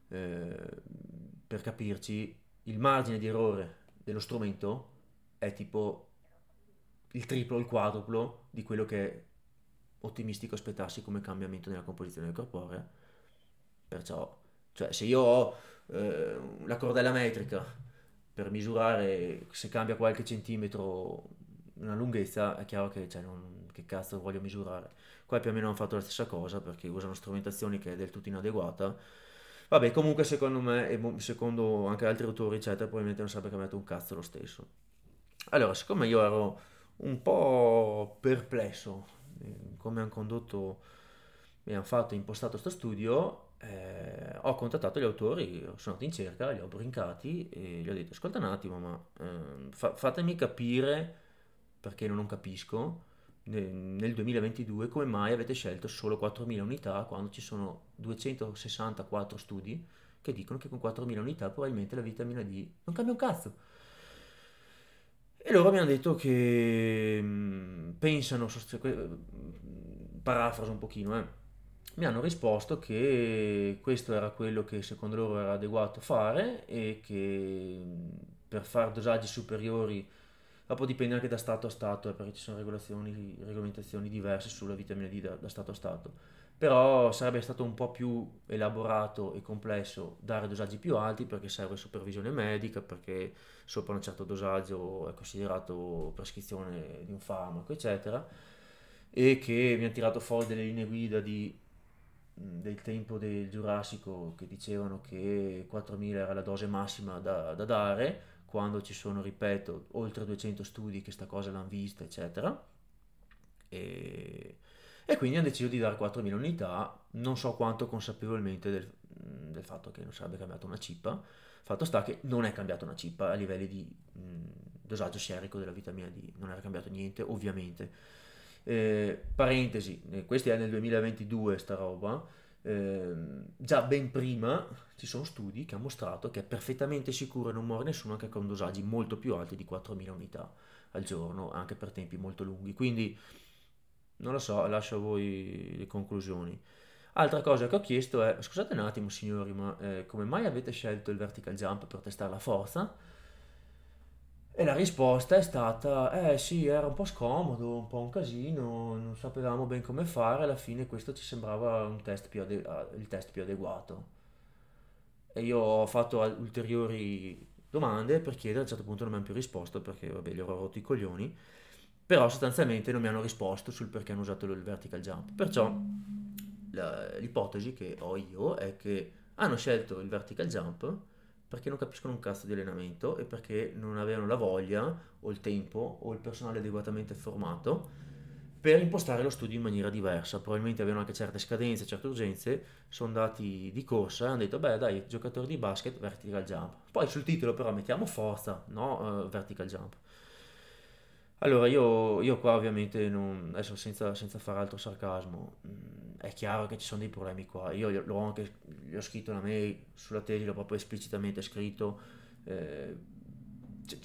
[SPEAKER 1] eh, per capirci il margine di errore dello strumento è tipo il triplo, il quadruplo di quello che ottimistico aspettarsi come cambiamento nella composizione corporea. Perciò, cioè, se io ho eh, la cordella metrica per misurare se cambia qualche centimetro una lunghezza, è chiaro che, cioè, non, che cazzo voglio misurare. Qua più o meno hanno fatto la stessa cosa perché usano strumentazioni che è del tutto inadeguata Vabbè, comunque secondo me e secondo anche altri autori, eccetera, probabilmente non sarebbe cambiato un cazzo lo stesso. Allora, siccome io ero un po' perplesso eh, come hanno condotto e hanno fatto impostato questo studio, eh, ho contattato gli autori, sono andato in cerca, li ho brincati e gli ho detto ascolta un attimo, ma eh, fa- fatemi capire perché non capisco nel 2022 come mai avete scelto solo 4.000 unità quando ci sono 264 studi che dicono che con 4.000 unità probabilmente la vitamina D non cambia un cazzo. E loro mi hanno detto che mm, pensano, mm, parafraso un pochino, eh, mi hanno risposto che questo era quello che secondo loro era adeguato fare e che mm, per fare dosaggi superiori Dopo dipende anche da stato a stato, eh, perché ci sono regolazioni, regolamentazioni diverse sulla vitamina D da, da stato a stato. Però sarebbe stato un po' più elaborato e complesso dare dosaggi più alti perché serve supervisione medica, perché sopra un certo dosaggio è considerato prescrizione di un farmaco, eccetera. E che mi ha tirato fuori delle linee guida di del tempo del Giurassico che dicevano che 4.000 era la dose massima da, da, dare quando ci sono, ripeto, oltre 200 studi che questa cosa l'hanno vista, eccetera. E, e quindi hanno deciso di dare 4.000 unità, non so quanto consapevolmente del, del fatto che non sarebbe cambiata una cippa, fatto sta che non è cambiata una cippa a livelli di mh, dosaggio serico della vitamina D, non era cambiato niente ovviamente. Eh, parentesi, eh, questo è nel 2022 sta roba, Ehm, già ben prima ci sono studi che hanno mostrato che è perfettamente sicuro e non muore nessuno anche con dosaggi molto più alti di 4.000 unità al giorno, anche per tempi molto lunghi. Quindi non lo so, lascio a voi le conclusioni. Altra cosa che ho chiesto è, scusate un attimo signori, ma eh, come mai avete scelto il vertical jump per testare la forza? E la risposta è stata, eh sì, era un po' scomodo, un po' un casino, non sapevamo ben come fare, alla fine questo ci sembrava test adegu- ah, il test più adeguato. E io ho fatto ulteriori domande per chiedere, a un certo punto non mi hanno più risposto perché vabbè, gli ero rotto i coglioni, però sostanzialmente non mi hanno risposto sul perché hanno usato il vertical jump. Perciò la, l'ipotesi che ho io è che hanno scelto il vertical jump perché non capiscono un cazzo di allenamento e perché non avevano la voglia o il tempo o il personale adeguatamente formato per impostare lo studio in maniera diversa. Probabilmente avevano anche certe scadenze, certe urgenze, sono andati di corsa e hanno detto, beh dai, giocatori di basket, vertical jump. Poi sul titolo però mettiamo forza, no uh, vertical jump. Allora, io, io qua ovviamente, non, adesso senza, senza, fare altro sarcasmo, mm, è chiaro che ci sono dei problemi qua. Io l'ho anche, gli ho scritto una mail sulla tesi, l'ho proprio esplicitamente scritto, eh,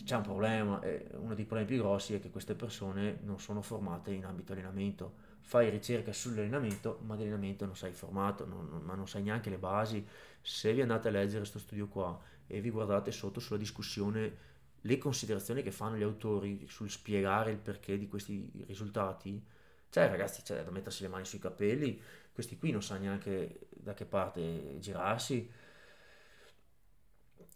[SPEAKER 1] c'è un problema, eh, uno dei problemi più grossi è che queste persone non sono formate in ambito allenamento. Fai ricerca sull'allenamento, ma di allenamento non sei formato, non, non, ma non sai neanche le basi. Se vi andate a leggere questo studio qua e vi guardate sotto sulla discussione le considerazioni che fanno gli autori sul spiegare il perché di questi risultati, cioè ragazzi, c'è cioè, da mettersi le mani sui capelli, questi qui non sanno neanche da che parte girarsi.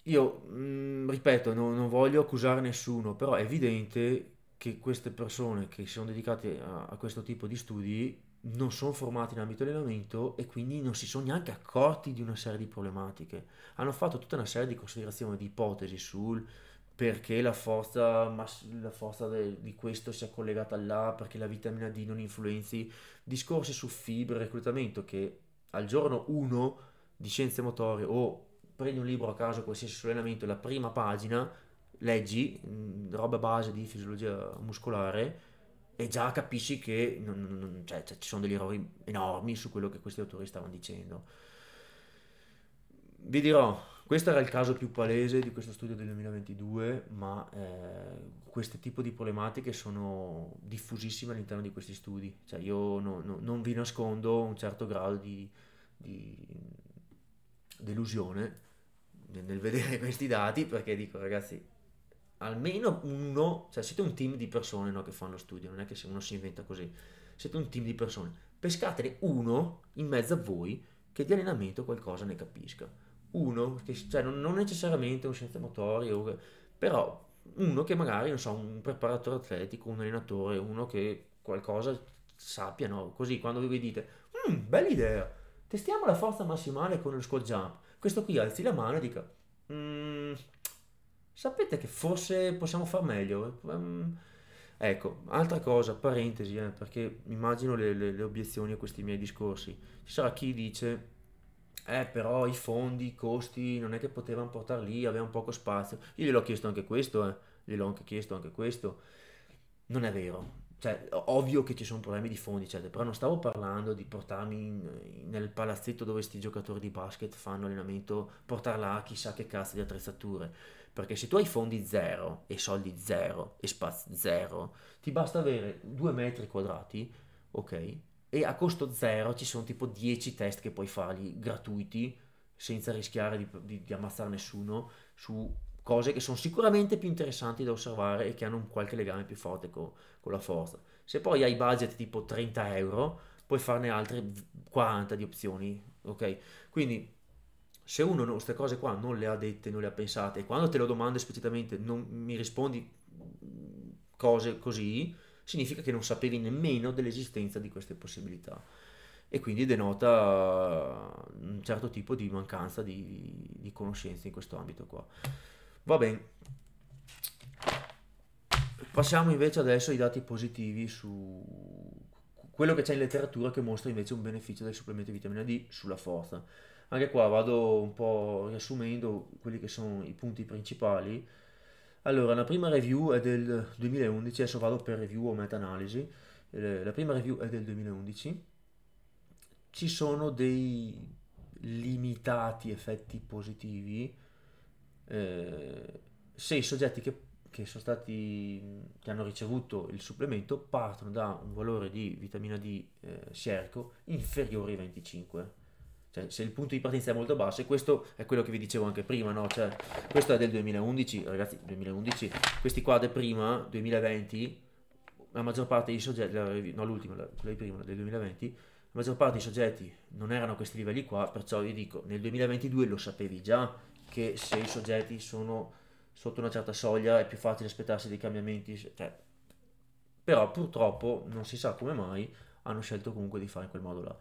[SPEAKER 1] Io, mh, mm, ripeto, no, non voglio accusare nessuno, però è evidente che queste persone che si sono dedicate a, a questo tipo di studi non sono formati in ambito allenamento e quindi non si sono neanche accorti di una serie di problematiche. Hanno fatto tutta una serie di considerazioni, di ipotesi sul perché la forza, la forza di questo sia collegata là, perché la vitamina D non influenzi. Discorsi su fibre, reclutamento, che al giorno 1 di scienze motorie o prendi un libro a caso, qualsiasi allenamento, la prima pagina, leggi mhmm, roba base di fisiologia muscolare e già capisci che non, non, cioè, cioè, ci sono degli errori enormi su quello che questi autori stavano dicendo. Vi dirò, questo era il caso più palese di questo studio del 2022, ma eh, questo tipo di problematiche sono diffusissime all'interno di questi studi. Cioè io no, no, non vi nascondo un certo grado di, di delusione nel vedere questi dati perché dico ragazzi almeno uno, cioè siete un team di persone no, che fanno lo studio, non è che se uno si inventa così, siete un team di persone, pescatene uno in mezzo a voi che di allenamento qualcosa ne capisca uno che cioè, non, non necessariamente un scienziato motorio, però uno che magari, non so, un preparatore atletico, un allenatore, uno che qualcosa sappia, no? Così quando vi dite, mm, bella idea, testiamo la forza massimale con lo squat jump, questo qui alzi la mano e dica, mm, sapete che forse possiamo far meglio? Um, Ecco, altra cosa, parentesi, eh, perché immagino le, le, le obiezioni a questi miei discorsi. Ci sarà chi dice eh però i fondi, i costi, non è che potevano portare lì, avevano poco spazio. Io gliel'ho chiesto anche questo, eh. gliel'ho anche chiesto anche questo. Non è vero. Cioè, ovvio che ci sono problemi di fondi, eccetera, però non stavo parlando di portarmi in, nel palazzetto dove questi giocatori di basket fanno allenamento, portarla a chissà che cazzo di attrezzature. Perché se tu hai fondi zero, e soldi zero, e spazio zero, ti basta avere due metri quadrati, ok, e a costo zero ci sono tipo 10 test che puoi fargli gratuiti senza rischiare di, di, di ammazzare nessuno su cose che sono sicuramente più interessanti da osservare e che hanno un qualche legame più forte con, con la forza. Se poi hai budget tipo 30 euro, puoi farne altre 40 di opzioni, ok? Quindi se uno no, queste cose qua non le ha dette, non le ha pensate, e quando te lo domanda esplicitamente non mi rispondi mm, cose così, significa che non sapevi nemmeno dell'esistenza di queste possibilità e quindi denota un certo tipo di mancanza di, di conoscenze in questo ambito qua. Va bene. Passiamo invece adesso ai dati positivi su quello che c'è in letteratura che mostra invece un beneficio del supplemento di vitamina D sulla forza. Anche qua vado un po' riassumendo quelli che sono i punti principali. Allora, la prima review è del 2011, adesso vado per review o meta-analisi. Eh, la prima review è del 2011. Ci sono dei limitati effetti positivi eh, se i soggetti che, che, sono stati che hanno ricevuto il supplemento partono da un valore di vitamina D eh, sierco inferiore ai 25 cioè, se il punto di partenza è molto basso, e questo è quello che vi dicevo anche prima, no? Cioè, questo è del 2011, ragazzi, 2011, questi qua del prima, 2020, la maggior parte dei soggetti, no l'ultimo, quello di prima, del 2020, la maggior parte dei soggetti non erano a questi livelli qua, perciò io dico, nel 2022 lo sapevi già che se i soggetti sono sotto una certa soglia è più facile aspettarsi dei cambiamenti, cioè, però purtroppo non si sa come mai hanno scelto comunque di fare in quel modo là.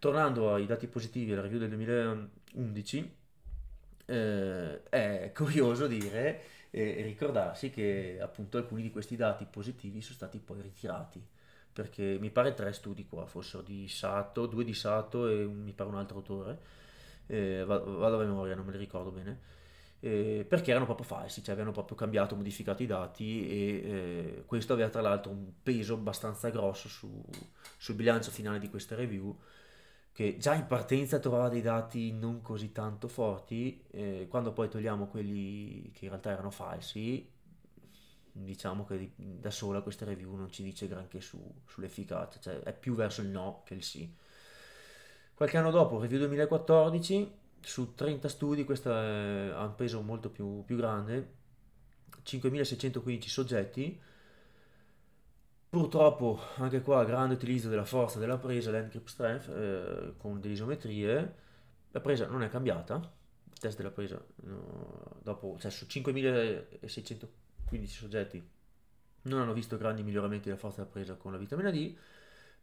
[SPEAKER 1] Tornando ai dati positivi della review del 2011, eh, è curioso dire e ricordarsi che appunto alcuni di questi dati positivi sono stati poi ritirati perché mi pare tre studi qua fossero di Sato, due di Sato e un, mi pare un altro autore eh, vado a memoria, non me li ricordo bene eh, perché erano proprio falsi, cioè avevano proprio cambiato, modificato i dati e eh, questo aveva tra l'altro un peso abbastanza grosso su, sul bilancio finale di questa review che già in partenza trovava dei dati non così tanto forti, eh, quando poi togliamo quelli che in realtà erano falsi, diciamo che da sola questa review non ci dice granché su, sull'efficacia, cioè è più verso il no che il sì. Qualche anno dopo, review 2014, su 30 studi, questo ha un peso molto più, più grande, 5.615 soggetti, Purtroppo anche qua grande utilizzo della forza della presa, l'handgrip strength eh, con delle isometrie, la presa non è cambiata, il test della presa no, dopo, cioè su 5615 soggetti non hanno visto grandi miglioramenti della forza della presa con la vitamina D,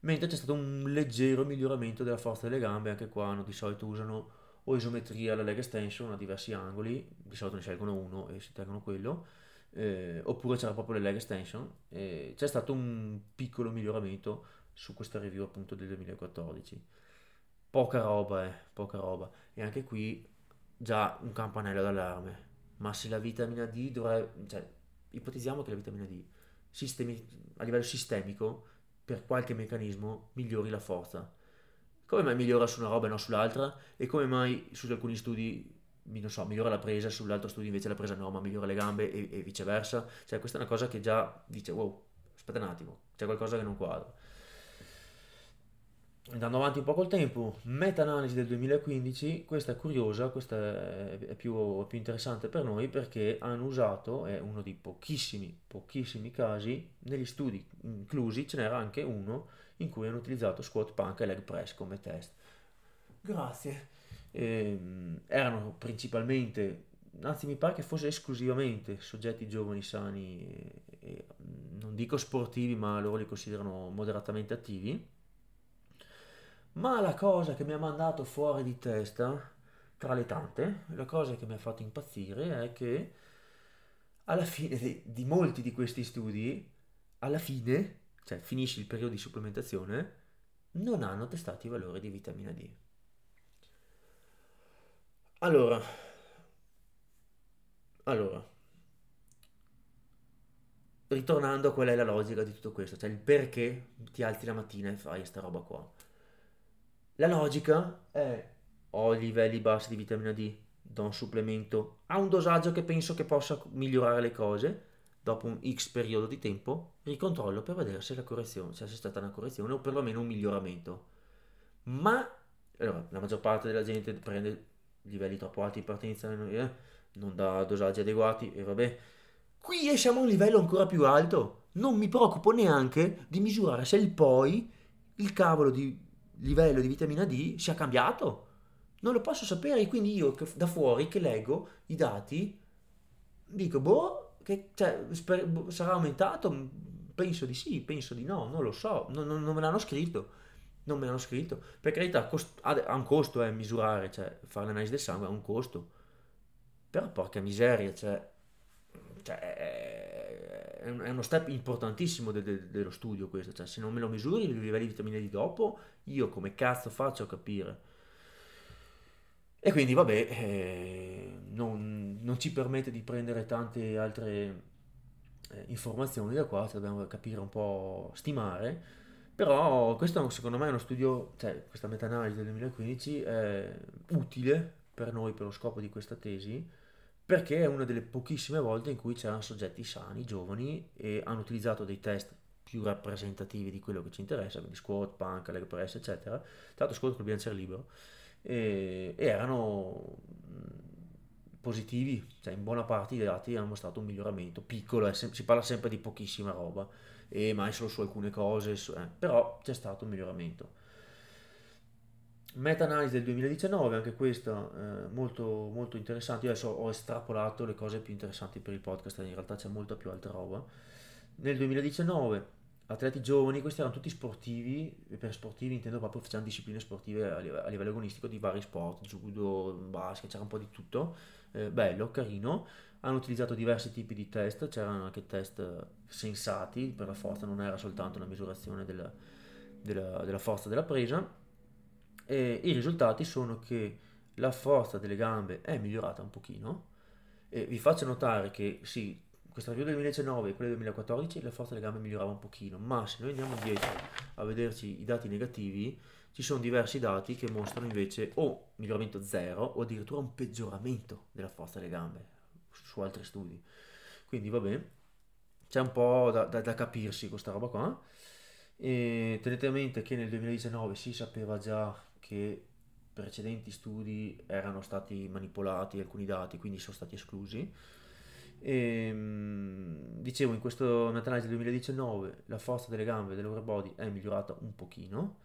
[SPEAKER 1] mentre c'è stato un leggero miglioramento della forza delle gambe, anche qua no, di solito usano o isometria alla leg extension a diversi angoli, di solito ne scelgono uno e si tengono quello, eh, oppure c'era proprio le leg Extension, eh, c'è stato un piccolo miglioramento su questa review appunto del 2014. Poca roba, eh, poca roba. E anche qui già un campanello d'allarme. Ma se la vitamina D dovrebbe... Cioè, ipotizziamo che la vitamina D sistemi, a livello sistemico per qualche meccanismo migliori la forza. Come mai migliora su una roba e non sull'altra? E come mai su alcuni studi non so, migliora la presa, sull'altro studio invece la presa no, ma migliora le gambe e, e viceversa. Cioè, questa è una cosa che già dice, wow, aspetta un attimo, c'è qualcosa che non quadra. Andando avanti un po' col tempo, meta-analisi del 2015, questa è curiosa, questa è più, più interessante per noi perché hanno usato, è uno dei pochissimi, pochissimi casi, negli studi inclusi ce n'era anche uno in cui hanno utilizzato squat punk e leg press come test. Grazie ehm, erano principalmente, anzi mi pare che fosse esclusivamente soggetti giovani, sani, e, e, mm, non dico sportivi, ma loro li considerano moderatamente attivi. Ma la cosa che mi ha mandato fuori di testa, tra le tante, la cosa che mi ha fatto impazzire è che alla fine di, di molti di questi studi, alla fine, cioè finisce il periodo di supplementazione, non hanno testato i valori di vitamina D. Allora, allora, ritornando a qual è la logica di tutto questo, cioè il perché ti alzi la mattina e fai questa roba qua. La logica è ho livelli bassi di vitamina D, do un supplemento a un dosaggio che penso che possa migliorare le cose, dopo un X periodo di tempo, ricontrollo per vedere se la correzione, cioè se è stata una correzione o perlomeno un miglioramento. Ma allora, la maggior parte della gente prende livelli troppo alti in partenza, eh, non da dosaggi adeguati e vabbè. Qui siamo a un livello ancora più alto. Non mi preoccupo neanche di misurare se il poi il cavolo di livello di vitamina D sia cambiato. Non lo posso sapere, quindi io che, da fuori che leggo i dati dico, boh, che, cioè, sper- boh, sarà aumentato? Penso di sì, penso di no, non lo so, non, non, non me l'hanno scritto. Non me l'hanno scritto. Per carità, cost- ha un costo eh, misurare, cioè fare l'analisi del sangue ha un costo. Però porca miseria, cioè, cioè è, uno step importantissimo de- de- dello studio questo. Cioè, se non me lo misuri, i livelli di vitamina D dopo, io come cazzo faccio a capire? E quindi vabbè, eh, non, non, ci permette di prendere tante altre eh, informazioni da qua, cioè dobbiamo capire un po', stimare però questo secondo me è uno studio, cioè questa meta-analisi del 2015 è utile per noi, per lo scopo di questa tesi, perché è una delle pochissime volte in cui c'erano soggetti sani, giovani, e hanno utilizzato dei test più rappresentativi di quello che ci interessa, quindi squat, punk, leg press, eccetera. Tra l'altro squat col bilanciere libero. E, e erano positivi, cioè in buona parte i dati hanno mostrato un miglioramento, piccolo, eh, sem- si parla sempre di pochissima roba, e mai solo su alcune cose, su, eh, però c'è stato un miglioramento. Meta-analisi del 2019, anche questa eh, molto, molto interessante, io adesso ho estrapolato le cose più interessanti per il podcast, in realtà c'è molta più altra roba. Nel 2019 atleti giovani, questi erano tutti sportivi, per sportivi intendo proprio facevano discipline sportive a livello agonistico di vari sport, judo, basket, c'era un po' di tutto eh, bello, carino. Hanno utilizzato diversi tipi di test, c'erano anche test sensati per la forza, non era soltanto una misurazione della, della, della forza della presa. E I risultati sono che la forza delle gambe è migliorata un pochino. E vi faccio notare che sì, questa review 2019 e quella 2014 la forza delle gambe migliorava un pochino, ma se noi andiamo indietro a vederci i dati negativi, ci sono diversi dati che mostrano invece o miglioramento zero o addirittura un peggioramento della forza delle gambe su altri studi. Quindi va bene, c'è un po' da, da, da capirsi questa roba qua. E tenete a mente che nel 2019 si sapeva già che precedenti studi erano stati manipolati alcuni dati, quindi sono stati esclusi. E, ehm, dicevo, in questo, nell'analisi del 2019 la forza delle gambe dell'overbody è migliorata un pochino,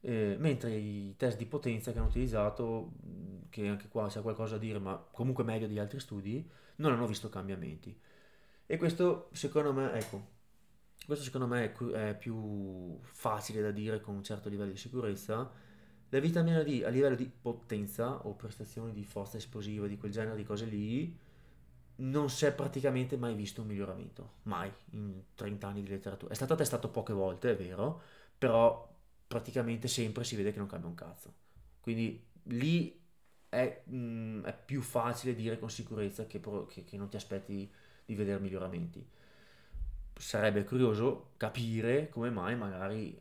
[SPEAKER 1] eh, mentre i test di potenza che hanno utilizzato, che anche qua c'è qualcosa da dire, ma comunque meglio degli altri studi, non hanno visto cambiamenti. E questo secondo me, ecco, questo secondo me è, è più facile da dire con un certo livello di sicurezza. La vitamina D a livello di potenza o prestazioni di forza esplosiva, di quel genere di cose lì, non si è praticamente mai visto un miglioramento, mai in 30 anni di letteratura. È stato testato poche volte, è vero, però praticamente sempre si vede che non cambia un cazzo. Quindi lì è, mh, mm, è più facile dire con sicurezza che, pro, che, che non ti aspetti di vedere miglioramenti. Sarebbe curioso capire come mai magari eh,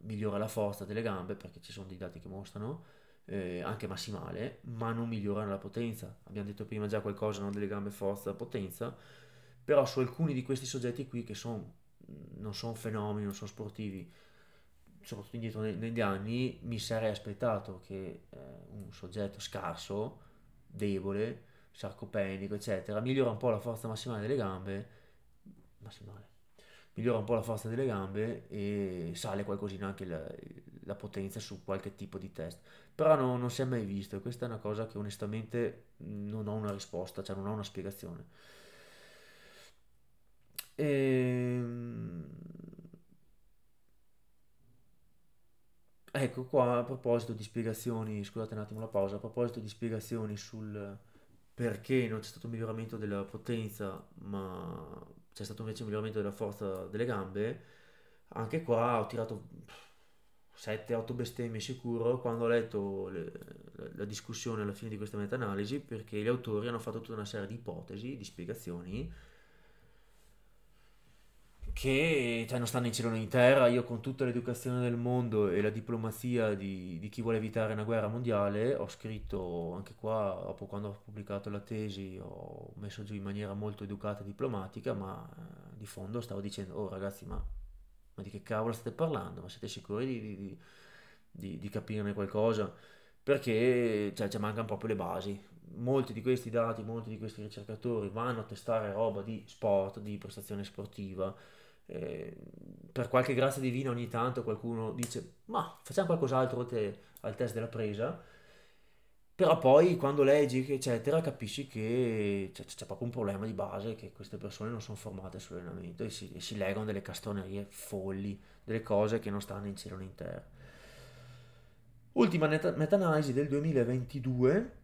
[SPEAKER 1] migliora la forza delle gambe, perché ci sono dei dati che mostrano, eh, anche massimale, ma non migliorano la potenza. Abbiamo detto prima già qualcosa no? delle gambe forza, potenza, però su alcuni di questi soggetti qui che sono, non sono fenomeni, non sono sportivi, soprattutto indietro negli anni, mi sarei aspettato che eh, un soggetto scarso, debole, sarcopenico, eccetera, migliora un po' la forza massimale delle gambe, massimale, migliora un po' la forza delle gambe e sale qualcosina anche la, la potenza su qualche tipo di test. Però no, non si è mai visto e questa è una cosa che onestamente non ho una risposta, cioè non ho una spiegazione. Ehm... Ecco qua, a proposito di spiegazioni, scusate un attimo la pausa, a proposito di spiegazioni sul perché non c'è stato un miglioramento della potenza, ma c'è stato invece un miglioramento della forza delle gambe, anche qua ho tirato 7-8 bestemmie sicuro quando ho letto le, la, la discussione alla fine di questa meta-analisi, perché gli autori hanno fatto tutta una serie di ipotesi, di spiegazioni, che cioè, non stanno in cielo né in terra. Io con tutta l'educazione del mondo e la diplomazia di, di, chi vuole evitare una guerra mondiale ho scritto anche qua, dopo quando ho pubblicato la tesi, ho messo giù in maniera molto educata e diplomatica, ma eh, di fondo stavo dicendo, oh ragazzi, ma, ma, di che cavolo state parlando? Ma siete sicuri di, di, di capirne qualcosa? Perché cioè, ci mancano proprio le basi. Molti di questi dati, molti di questi ricercatori vanno a testare roba di sport, di prestazione sportiva, eh, per qualche grazia divina ogni tanto qualcuno dice ma facciamo qualcos'altro te, al test della presa però poi quando leggi eccetera capisci che c'è, c'è proprio un problema di base che queste persone non sono formate sull'allenamento e si, e si legano delle castronerie folli delle cose che non stanno in cielo né in terra ultima meta-analisi del 2022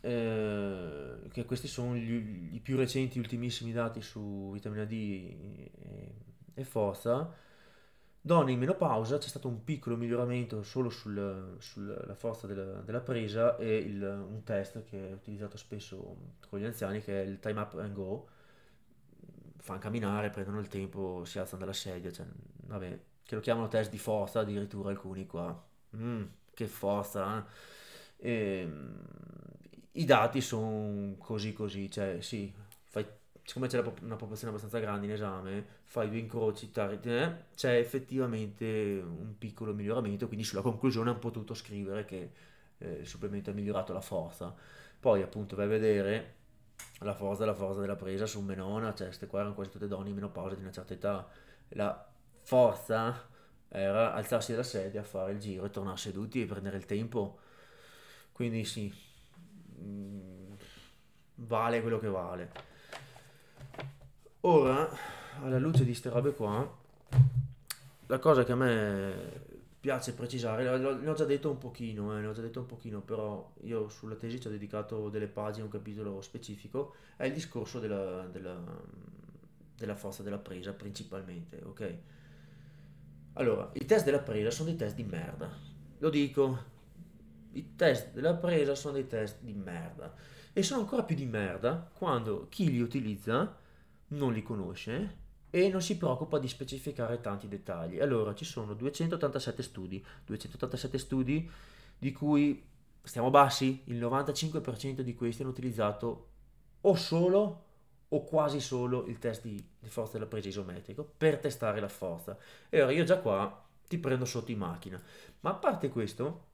[SPEAKER 1] eh, che questi sono gli, i più recenti, ultimissimi dati su vitamina D e, e forza, donne in menopausa c'è stato un piccolo miglioramento solo sul, sulla forza della, della presa e il, un test che è utilizzato spesso con gli anziani che è il time up and go, fanno camminare, prendono il tempo, si alzano dalla sedia, cioè, vabbè, che lo chiamano test di forza addirittura alcuni qua, mm, che forza, eh? e, ehm, i dati sono così così, cioè sì, fai, siccome c'è una popolazione abbastanza grande in esame, fai due incroci, tar- eh, c'è effettivamente un piccolo miglioramento, quindi sulla conclusione hanno potuto scrivere che eh, il supplemento ha migliorato la forza. Poi appunto vai a vedere la forza, la forza della presa su Menona, cioè queste qua erano quasi tutte donne in menopausa di una certa età, la forza era alzarsi dalla sedia, fare il giro e tornare seduti e prendere il tempo. Quindi sì, Mm, vale quello che vale. Ora, alla luce di queste robe qua, la cosa che a me piace precisare, ne ho già detto un pochino, eh, ne ho già detto un pochino, però io sulla tesi ci ho dedicato delle pagine, un capitolo specifico, è il discorso della, della, della forza della presa principalmente, ok? Allora, i test della presa sono dei test di merda, lo dico, i test della presa sono dei test di merda. E sono ancora più di merda quando chi li utilizza non li conosce e non si preoccupa di specificare tanti dettagli. Allora, ci sono 287 studi, 287 studi di cui stiamo bassi, il 95% di questi hanno utilizzato o solo o quasi solo il test di, di forza della presa isometrico per testare la forza. E allora io già qua ti prendo sotto in macchina. Ma a parte questo,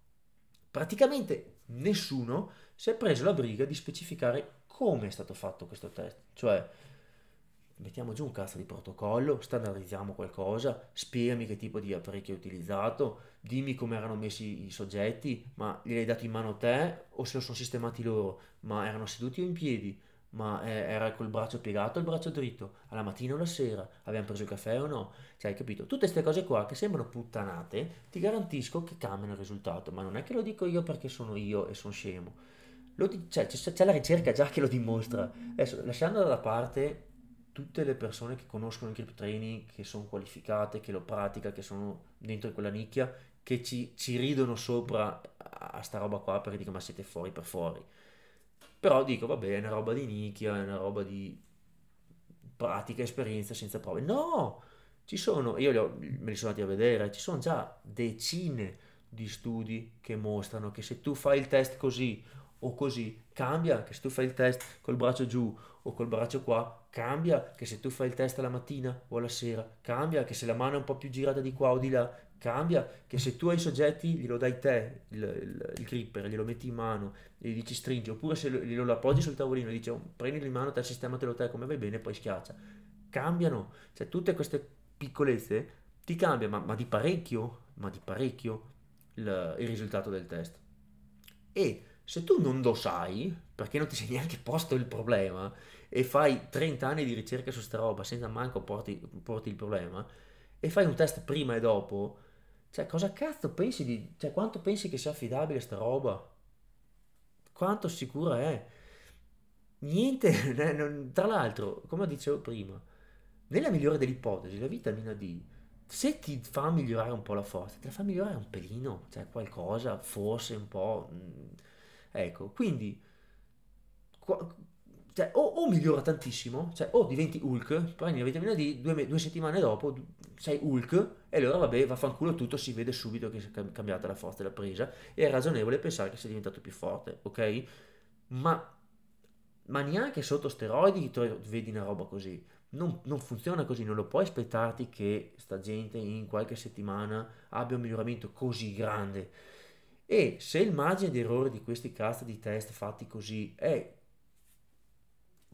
[SPEAKER 1] praticamente nessuno si è preso la briga di specificare come è stato fatto questo test. Cioè, mettiamo giù un cazzo di protocollo, standardizziamo qualcosa, spiegami che tipo di apparecchio hai utilizzato, dimmi come erano messi i soggetti, ma gliel'hai dato in mano te o se lo sono sistemati loro, ma erano seduti o in piedi, ma eh, era col braccio piegato o il braccio dritto, alla mattina o alla sera, abbiamo preso il caffè o no, cioè hai capito? Tutte queste cose qua che sembrano puttanate, ti garantisco che cambiano il risultato, ma non è che lo dico io perché sono io e sono scemo, di- cioè, c- c'è la ricerca già che lo dimostra. Adesso, lasciando da parte tutte le persone che conoscono il crypto training, che sono qualificate, che lo pratica, che sono dentro quella nicchia, che ci, ci ridono sopra a, a sta roba qua perché dicono ma siete fuori per fuori. Però dico, vabbè, è una roba di nicchia, è una roba di pratica, esperienza senza prove. No, ci sono, io ho, me li sono andati a vedere, ci sono già decine di studi che mostrano che se tu fai il test così o così, cambia, che se tu fai il test col braccio giù o col braccio qua, Cambia che se tu fai il test alla mattina o alla sera, cambia che se la mano è un po' più girata di qua o di là, cambia che se tu ai soggetti glielo dai te il, il, il gripper, glielo metti in mano e gli dici stringi, oppure se glielo appoggi sul tavolino e dici oh, prendilo in mano, te sistematelo te come vai bene, poi schiaccia. Cambiano, cioè tutte queste piccolezze ti cambia, ma, ma di parecchio, ma di parecchio il, il risultato del test. E se tu non lo sai, perché non ti sei neanche posto il problema, e fai 30 anni di ricerca su sta roba senza manco porti, porti il problema, e fai un test prima e dopo, cioè cosa cazzo pensi di... cioè quanto pensi che sia affidabile sta roba? Quanto sicura è? Niente, eh, non, tra l'altro, come dicevo prima, nella migliore delle ipotesi, la vitamina D, se ti fa migliorare un po' la forza, te la fa migliorare un pelino, cioè qualcosa, forse un po'... Mh, mm, Ecco, quindi qua, cioè, o, o, migliora tantissimo, cioè, o diventi Hulk, prendi la vitamina D, due, due settimane dopo sei Hulk e allora vabbè, vaffanculo tutto, si vede subito che si è cambiata la forza della presa e è ragionevole pensare che sia diventato più forte, ok? Ma, ma neanche sotto steroidi vedi una roba così. Non, non, funziona così, non lo puoi aspettarti che sta gente in qualche settimana abbia un miglioramento così grande e se il margine di errore di questi cazzo di test fatti così è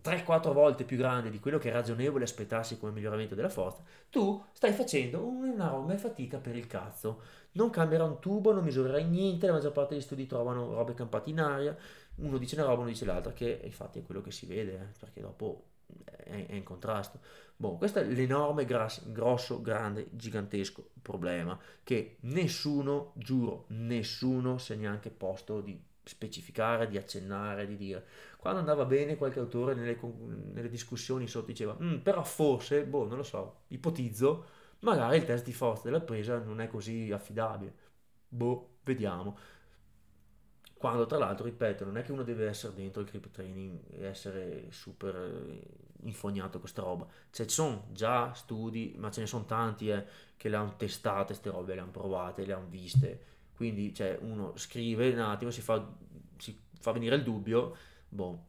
[SPEAKER 1] 3-4 volte più grande di quello che è ragionevole aspettarsi come miglioramento della forza, tu stai facendo una roba e fatica per il cazzo. Non cambierà un tubo, non misurerai niente, la maggior parte degli studi trovano robe campate in aria, uno dice una roba, uno dice l'altra, che infatti è quello che si vede, eh, perché dopo è, è in contrasto. Boh, questo è l'enorme, gras, grosso, grande, gigantesco problema che nessuno, giuro, nessuno si è neanche posto di specificare, di accennare, di dire. Quando andava bene qualche autore nelle, nelle discussioni sotto diceva, mm, però forse, boh, non lo so, ipotizzo, magari il test di forza della presa non è così affidabile. Boh, vediamo quando tra l'altro, ripeto, non è che uno deve essere dentro il creep training e essere super eh, infognato con questa roba, cioè ci sono già studi, ma ce ne sono tanti eh, che le hanno testate queste robe, le hanno provate, le hanno viste, quindi cioè, uno scrive un attimo, si fa, si fa venire il dubbio, boh,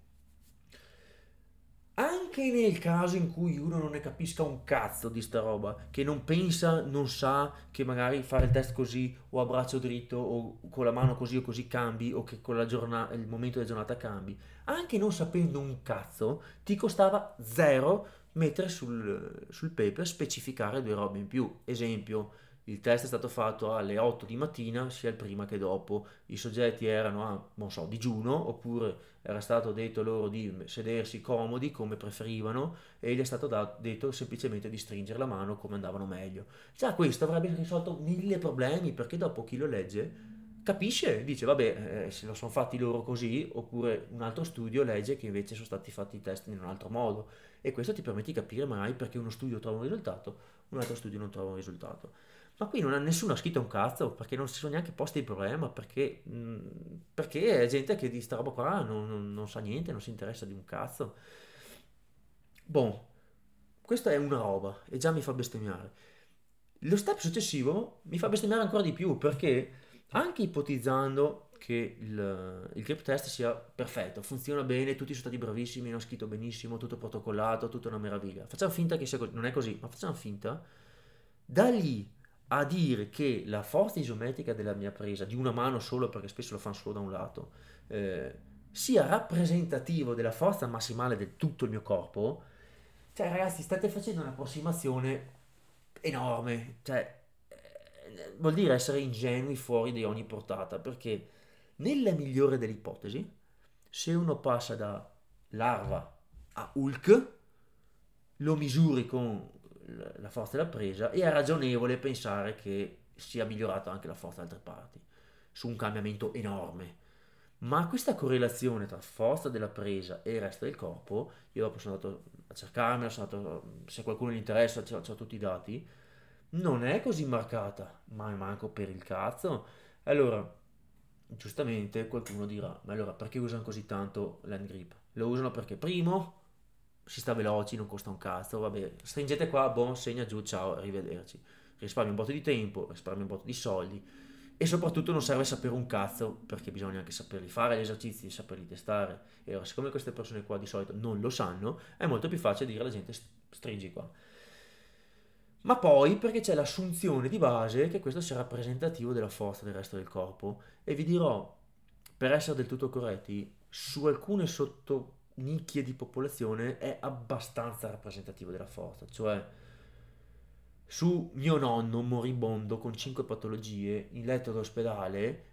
[SPEAKER 1] anche nel caso in cui uno non ne capisca un cazzo di sta roba, che non pensa, non sa che magari fare il test così o a braccio dritto o con la mano così o così cambi o che con la giornata, il momento della giornata cambi, anche non sapendo un cazzo, ti costava zero mettere sul, sul paper specificare due robe in più. Esempio, il test è stato fatto alle 8 di mattina, sia il prima che dopo. I soggetti erano a, non so, digiuno, oppure era stato detto loro di sedersi comodi come preferivano e gli è stato da- detto semplicemente di stringere la mano come andavano meglio. Già questo avrebbe risolto mille problemi, perché dopo chi lo legge capisce, dice vabbè eh, se lo sono fatti loro così, oppure un altro studio legge che invece sono stati fatti i test in un altro modo e questo ti permette di capire mai perché uno studio trova un risultato, un altro studio non trova un risultato ma qui non ha, nessuno ha scritto un cazzo perché non si sono neanche posti il problema perché, mm, perché è gente che di sta roba qua non, non, non, sa niente, non si interessa di un cazzo. Bon, questa è una roba e già mi fa bestemmiare. Lo step successivo mi fa bestemmiare ancora di più perché anche ipotizzando che il, il grip test sia perfetto, funziona bene, tutti sono stati bravissimi, hanno scritto benissimo, tutto protocollato, tutta una meraviglia. Facciamo finta che sia così, non è così, ma facciamo finta. Da lì a dire che la forza isometrica della mia presa, di una mano solo perché spesso lo fanno solo da un lato, eh, sia rappresentativo della forza massimale di tutto il mio corpo, cioè ragazzi state facendo un'approssimazione enorme, cioè eh, vuol dire essere ingenui fuori di ogni portata, perché nella migliore delle ipotesi, se uno passa da larva a Hulk, lo misuri con la forza della presa e è ragionevole pensare che sia migliorata anche la forza da altre parti su un cambiamento enorme ma questa correlazione tra forza della presa e il resto del corpo io dopo sono andato a cercarmela sono andato, se qualcuno gli interessa ho tutti i dati non è così marcata ma manco per il cazzo allora giustamente qualcuno dirà ma allora perché usano così tanto grip lo usano perché primo si sta veloci, non costa un cazzo, vabbè, stringete qua, buon segna giù, ciao, arrivederci. Risparmi un botto di tempo, risparmi un botto di soldi e soprattutto non serve sapere un cazzo perché bisogna anche saperli fare gli esercizi, saperli testare. E allora, siccome queste persone qua di solito non lo sanno, è molto più facile dire alla gente stringi qua. Ma poi perché c'è l'assunzione di base che questo sia rappresentativo della forza del resto del corpo e vi dirò, per essere del tutto corretti, su alcune sotto nicchie di popolazione è abbastanza rappresentativo della forza, cioè su mio nonno moribondo con 5 patologie in letto d'ospedale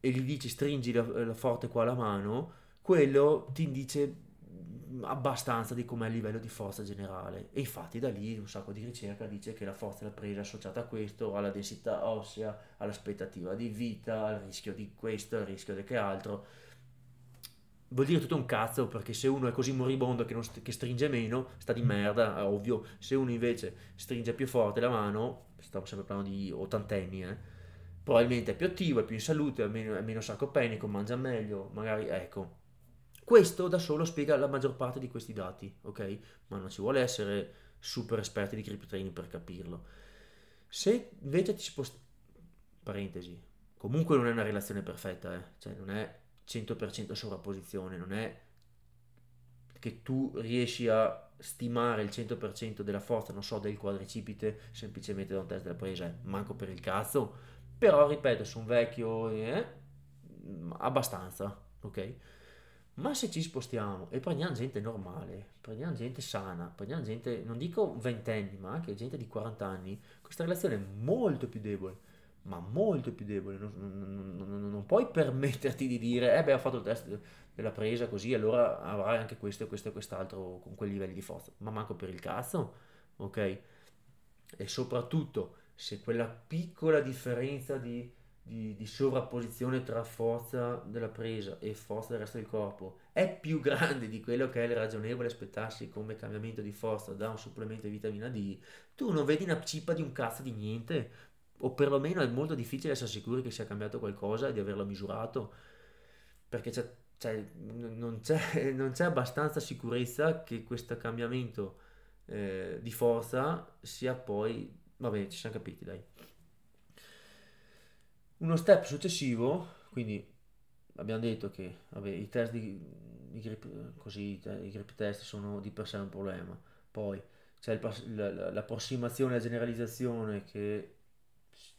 [SPEAKER 1] e gli dici stringi la, la forte qua la mano, quello ti dice mm, abbastanza di com'è il livello di forza generale e infatti da lì un sacco di ricerca dice che la forza della presa è associata a questo alla densità ossea, all'aspettativa di vita, al rischio di questo, al rischio di che altro vuol dire tutto un cazzo perché se uno è così moribondo che, st- che, stringe meno sta di mm. merda, ovvio se uno invece stringe più forte la mano stiamo sempre parlando di ottantenni eh, probabilmente è più attivo, è più in salute è meno, è meno sarcopenico, mangia meglio magari, ecco questo da solo spiega la maggior parte di questi dati, ok? Ma non ci vuole essere super esperti di crypto training per capirlo. Se invece ti sposti... Parentesi. Comunque non è una relazione perfetta, eh? Cioè non è 100% sovrapposizione, non è che tu riesci a stimare il 100% della forza, non so, del quadricipite semplicemente da un test della presa, eh, manco per il cazzo, però ripeto, su un vecchio eh, abbastanza, ok? Ma se ci spostiamo e prendiamo gente normale, prendiamo gente sana, prendiamo gente, non dico ventenni, ma anche gente di 40 anni, questa relazione è molto più debole ma molto più debole. Non, non, non, non, puoi permetterti di dire, eh beh, ho fatto il test della presa così, allora avrai anche questo e questo e quest'altro con quei livelli di forza. Ma manco per il cazzo, ok? E soprattutto, se quella piccola differenza di, di, di sovrapposizione tra forza della presa e forza del resto del corpo è più grande di quello che è il ragionevole aspettarsi come cambiamento di forza da un supplemento di vitamina D, tu non vedi una cippa di un cazzo di niente, o perlomeno è molto difficile essere sicuri che sia cambiato qualcosa e di averlo misurato, perché c'è, c'è, cioè, non, c'è, non, c'è, abbastanza sicurezza che questo cambiamento eh, di forza sia poi... Vabbè, ci siamo capiti, dai. Uno step successivo, quindi abbiamo detto che vabbè, i test di i grip, così, i grip test sono di per sé un problema, poi c'è il, l'approssimazione alla generalizzazione che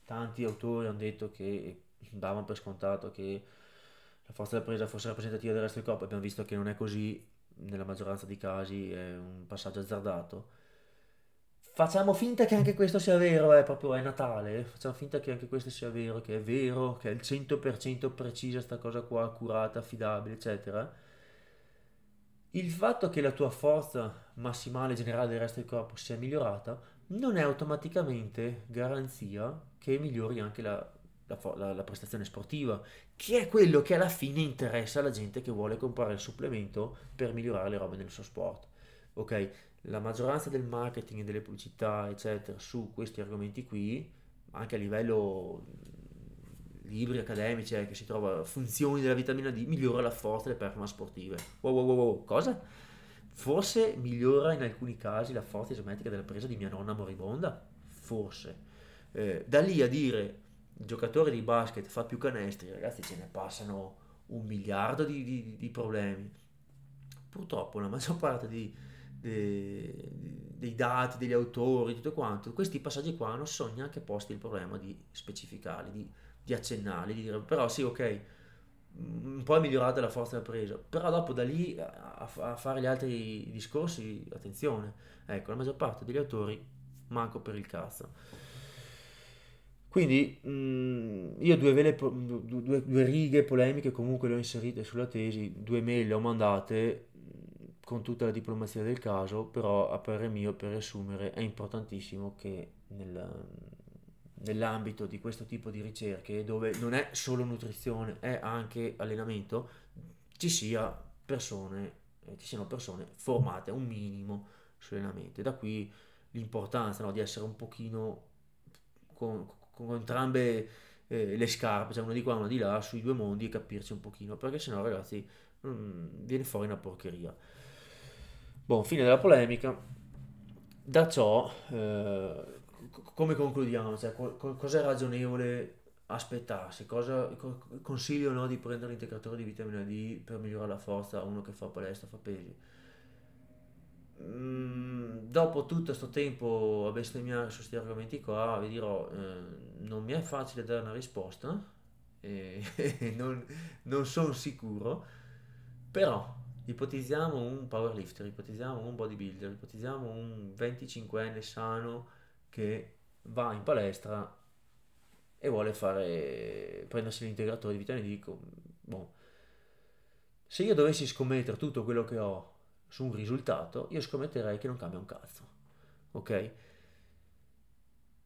[SPEAKER 1] tanti autori hanno detto che davano per scontato che la forza della presa fosse rappresentativa del resto del corpo, abbiamo visto che non è così, nella maggioranza dei casi è un passaggio azzardato. Facciamo finta che anche questo sia vero, è eh, proprio è Natale, facciamo finta che anche questo sia vero, che è vero, che è il 100% precisa questa cosa qua, accurata, affidabile, eccetera. Il fatto che la tua forza massimale generale del resto del corpo sia migliorata non è automaticamente garanzia che migliori anche la, la, la, la, prestazione sportiva, che è quello che alla fine interessa alla gente che vuole comprare il supplemento per migliorare le robe nel suo sport. Ok, la maggioranza del marketing e delle pubblicità, eccetera, su questi argomenti qui, anche a livello mm, libri accademici, eh, che si trova funzioni della vitamina D, migliora la forza delle performance sportive. Wow, wow, wow, wow. cosa? Forse migliora in alcuni casi la forza isometrica della presa di mia nonna moribonda? Forse eh, da lì a dire il giocatore di basket fa più canestri, ragazzi, ce ne passano un miliardo di, di, di problemi. Purtroppo la maggior parte di, dei dati, degli autori, tutto quanto, questi passaggi qua non sono neanche posti il problema di specificarli, di, di accennarli, di dire però sì, ok, un po' è migliorata la forza della presa, però dopo da lì a, a fare gli altri discorsi, attenzione, ecco, la maggior parte degli autori manco per il cazzo. Quindi mh, mm, io due, vele, due, due, righe polemiche comunque le ho inserite sulla tesi, due mail le ho mandate mm, con tutta la diplomazia del caso, però a parere mio, per riassumere, è importantissimo che nel, nell'ambito di questo tipo di ricerche, dove non è solo nutrizione, è anche allenamento, ci, sia persone, eh, ci siano persone formate un minimo sull'allenamento. Da qui l'importanza no, di essere un pochino... Con, con entrambe eh, le scarpe, cioè una di qua, e una di là, sui due mondi e capirci un pochino, perché sennò ragazzi mh, viene fuori una porcheria. Buon, fine della polemica. Da ciò, eh, come concludiamo? Cioè, co- co- cosa è ragionevole aspettarsi? Cosa co- consiglio no, di prendere l'integratore di vitamina D per migliorare la forza a uno che fa palestra, fa pesi? Mm, dopo tutto questo tempo a bestemmiare su questi argomenti qua, vi dirò, eh, non mi è facile dare una risposta, eh, non, non sono sicuro, però ipotizziamo un powerlifter, ipotizziamo un bodybuilder, ipotizziamo un 25enne sano che va in palestra e vuole fare, prendersi l'integratore di vitamina D. Boh. Se io dovessi scommettere tutto quello che ho su un risultato, io scommetterei che non cambia un cazzo. Ok?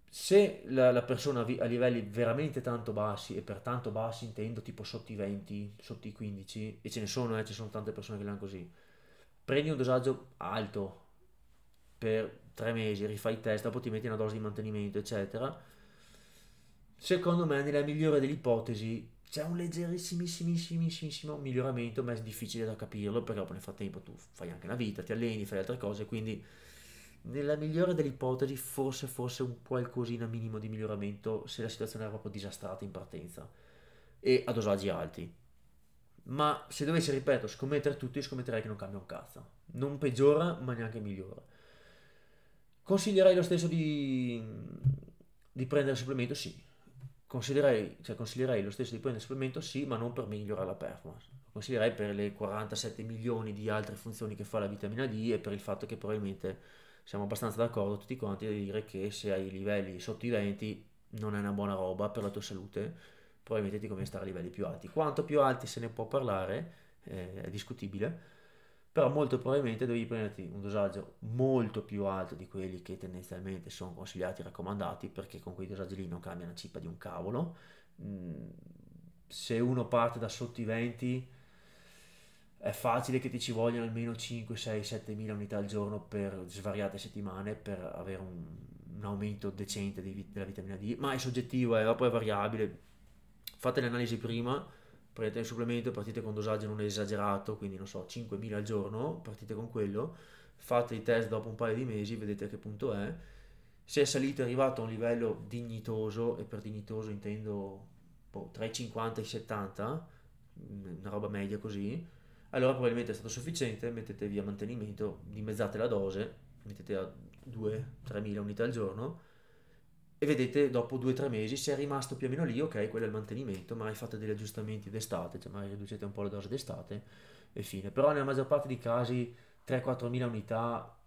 [SPEAKER 1] Se la, la persona vi, a livelli veramente tanto bassi, e per tanto bassi intendo tipo sotto i 20, sotto i 15, e ce ne sono, eh, ci sono tante persone che le così, prendi un dosaggio alto per tre mesi, rifai il test, dopo ti metti una dose di mantenimento, eccetera. Secondo me, nella migliore delle ipotesi, c'è un leggerissimissimo miglioramento, ma è difficile da capirlo perché dopo nel frattempo tu fai anche la vita, ti alleni, fai altre cose, quindi nella migliore delle ipotesi forse forse un qualcosina minimo di miglioramento se la situazione era proprio disastrata in partenza e a dosaggi alti. Ma se dovessi, ripeto, scommettere tutti, scommetterei che non cambia un cazzo. Non peggiora, ma neanche migliora. Consiglierei lo stesso di, di prendere supplemento? Sì, consiglierei, cioè consiglierei lo stesso tipo di supplemento sì, ma non per migliorare la performance. Lo consiglierei per le 47 milioni di altre funzioni che fa la vitamina D e per il fatto che probabilmente siamo abbastanza d'accordo tutti quanti a dire che se hai livelli sotto i 20 non è una buona roba per la tua salute, probabilmente ti conviene stare a livelli più alti. Quanto più alti se ne può parlare, eh, è discutibile però molto probabilmente devi prenderti un dosaggio molto più alto di quelli che tendenzialmente sono consigliati e raccomandati perché con quei dosaggi lì non cambia una cippa di un cavolo mm, se uno parte da sotto i 20 è facile che ti ci vogliano almeno 5, 6, 7 mila unità al giorno per svariate settimane per avere un, un aumento decente di, della vitamina D ma è soggettivo, è, eh, dopo è variabile fate le analisi prima prendete il supplemento e partite con dosaggio non esagerato, quindi non so, 5.000 al giorno, partite con quello, fate i test dopo un paio di mesi, vedete a che punto è, se è salito è arrivato a un livello dignitoso, e per dignitoso intendo boh, tra i 50 e i 70, mm, una roba media così, allora probabilmente è stato sufficiente, mettetevi a mantenimento, dimezzate la dose, mettete a 2-3.000 unità al giorno, e vedete dopo 2-3 mesi se è rimasto più o meno lì, ok, quello è il mantenimento, magari fate degli aggiustamenti d'estate, cioè magari riducete un po' la dose d'estate e fine. Però nella maggior parte dei casi 3-4 mila unità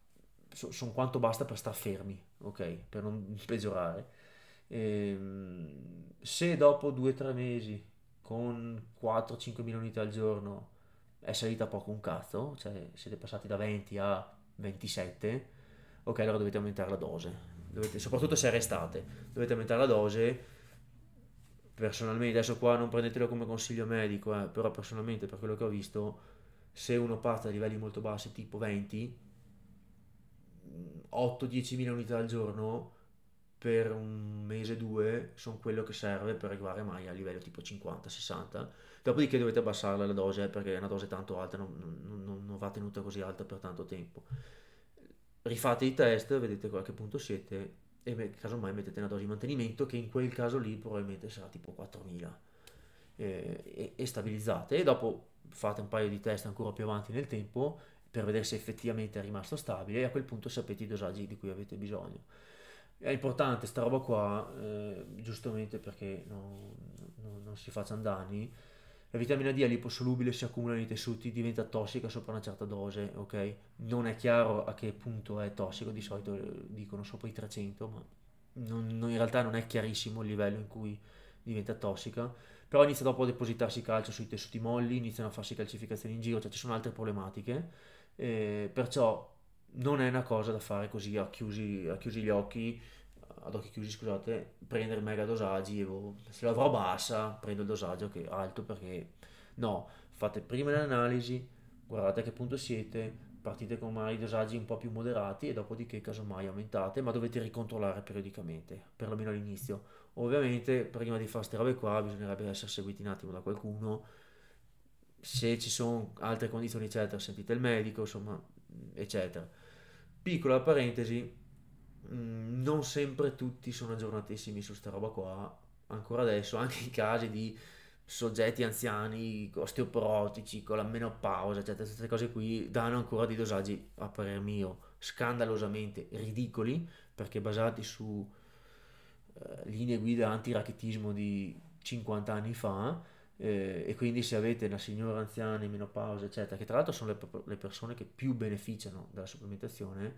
[SPEAKER 1] so, sono quanto basta per star fermi, ok, per non peggiorare. E, ehm, se dopo 2-3 mesi con 4-5 mila unità al giorno è salita poco un cazzo, cioè siete passati da 20 a 27, ok allora dovete aumentare la dose, dovete, soprattutto se restate, dovete aumentare la dose, personalmente adesso qua non prendetelo come consiglio medico, eh, però personalmente per quello che ho visto, se uno parte a livelli molto bassi tipo 20, 8-10 mila unità al giorno per un mese o due sono quello che serve per arrivare mai a livello tipo 50-60 dopodiché dovete abbassarla la dose eh, perché è una dose tanto alta non, non, non va tenuta così alta per tanto tempo rifate i test, vedete a che punto siete e casomai mettete una dose di mantenimento che in quel caso lì probabilmente sarà tipo 4000 eh, e, e stabilizzate e dopo fate un paio di test ancora più avanti nel tempo per vedere se effettivamente è rimasto stabile e a quel punto sapete i dosaggi di cui avete bisogno. È importante sta roba qua, eh, giustamente perché no, no, non si facciano danni, la vitamina D è liposolubile, si accumula nei tessuti, diventa tossica sopra una certa dose, ok? Non è chiaro a che punto è tossico, di solito eh, dicono sopra i 300, ma non, non, in realtà non è chiarissimo il livello in cui diventa tossica. Però inizia dopo a depositarsi calcio sui tessuti molli, iniziano a farsi calcificazioni in giro, cioè ci sono altre problematiche. Eh, perciò non è una cosa da fare così a chiusi, a chiusi gli occhi ad occhi chiusi, scusate, prendere mega dosaggi, boh, se l'avrò bassa prendo il dosaggio che alto perché no, fate prima l'analisi, guardate a che punto siete, partite con magari dosaggi un po' più moderati e dopodiché casomai aumentate, ma dovete ricontrollare periodicamente, perlomeno all'inizio. Ovviamente prima di fare queste robe qua bisognerebbe essere seguiti un attimo da qualcuno, se ci sono altre condizioni eccetera sentite il medico, insomma eccetera. Piccola parentesi, Mm, non sempre tutti sono aggiornatissimi su sta roba qua, ancora adesso, anche in casi di soggetti anziani, osteoporotici, con la menopausa, eccetera, queste cose qui danno ancora dei dosaggi, a parer mio, scandalosamente ridicoli, perché basati su eh, linee guida anti-rachitismo di 50 anni fa, eh, e quindi se avete una signora anziana in menopausa, eccetera, che tra l'altro sono le, le persone che più beneficiano della supplementazione,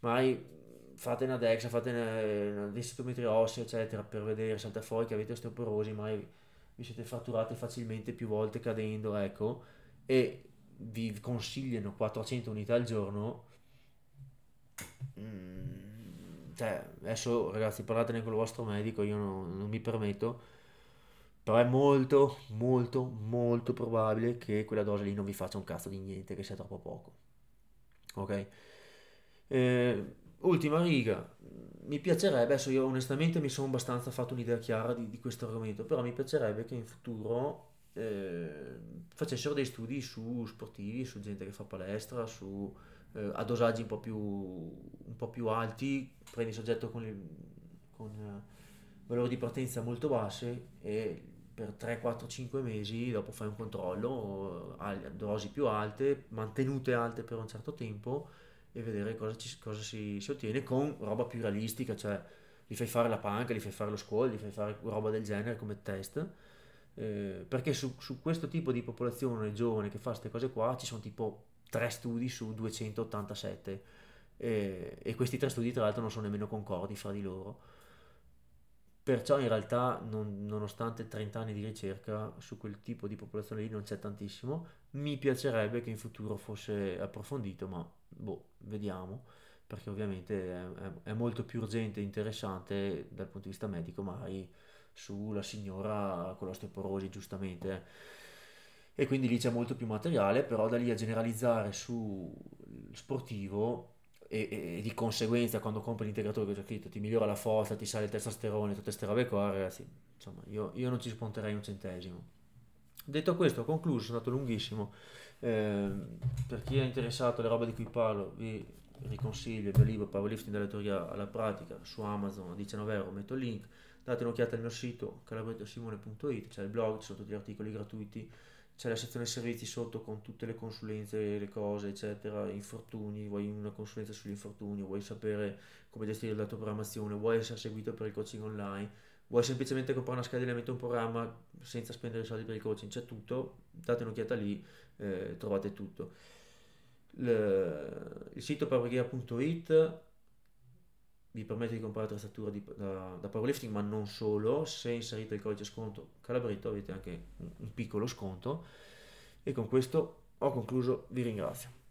[SPEAKER 1] magari fate una DEXA, fate una, una densitometria ossea, eccetera, per vedere, salta fuori che avete osteoporosi, ma vi siete fratturate facilmente più volte cadendo, ecco, e vi consigliano 400 unità al giorno, mm, cioè, adesso ragazzi parlatene con il vostro medico, io non, non mi permetto, però è molto, molto, molto probabile che quella dose lì non vi faccia un cazzo di niente, che sia troppo poco, ok? Eh, Ultima riga, mi piacerebbe, adesso io onestamente mi sono abbastanza fatto un'idea chiara di, di questo argomento, però mi piacerebbe che in futuro eh, facessero dei studi su sportivi, su gente che fa palestra, su, eh, a dosaggi un po' più, un po più alti, prendi soggetto con, le, con eh, valori di partenza molto basse e per 3, 4, 5 mesi dopo fai un controllo a dosi più alte, mantenute alte per un certo tempo e vedere cosa, ci, cosa si, si, ottiene con roba più realistica, cioè gli fai fare la panca, gli fai fare lo squall, gli fai fare roba del genere come test, eh, perché su, su, questo tipo di popolazione giovane che fa queste cose qua ci sono tipo tre studi su 287 eh, e questi tre studi tra l'altro non sono nemmeno concordi fra di loro. Perciò in realtà, non, nonostante 30 anni di ricerca su quel tipo di popolazione lì non c'è tantissimo, mi piacerebbe che in futuro fosse approfondito, ma boh, vediamo, perché ovviamente è, è, molto più urgente e interessante dal punto di vista medico, magari sulla signora con l'osteoporosi, giustamente. E quindi lì c'è molto più materiale, però da lì a generalizzare sul sportivo e, e, di conseguenza quando compri l'integratore che ho scritto ti migliora la forza, ti sale il testosterone, tutte queste robe qua, ragazzi, insomma, io, io non ci sponterei un centesimo. Detto questo, ho concluso, sono andato lunghissimo. Ehm, per chi è interessato alle robe di cui parlo, vi riconsiglio il mio libro Powerlifting dalla teoria alla pratica su Amazon a 19 euro, metto il link. Date un'occhiata al mio sito calabretosimone.it, c'è il blog, ci sono tutti gli articoli gratuiti, c'è la sezione servizi sotto con tutte le consulenze, le cose, eccetera, infortuni, vuoi una consulenza sugli infortuni, vuoi sapere come gestire la tua programmazione, vuoi essere seguito per il coaching online vuoi semplicemente comprare una scheda e mettere un programma senza spendere soldi per il coaching, c'è tutto, date un'occhiata lì eh, trovate tutto. Il, il sito powergear.it vi permette di comprare la di, da, da, powerlifting, ma non solo, se inserite il codice sconto Calabrito avete anche un, un piccolo sconto e con questo ho concluso, vi ringrazio.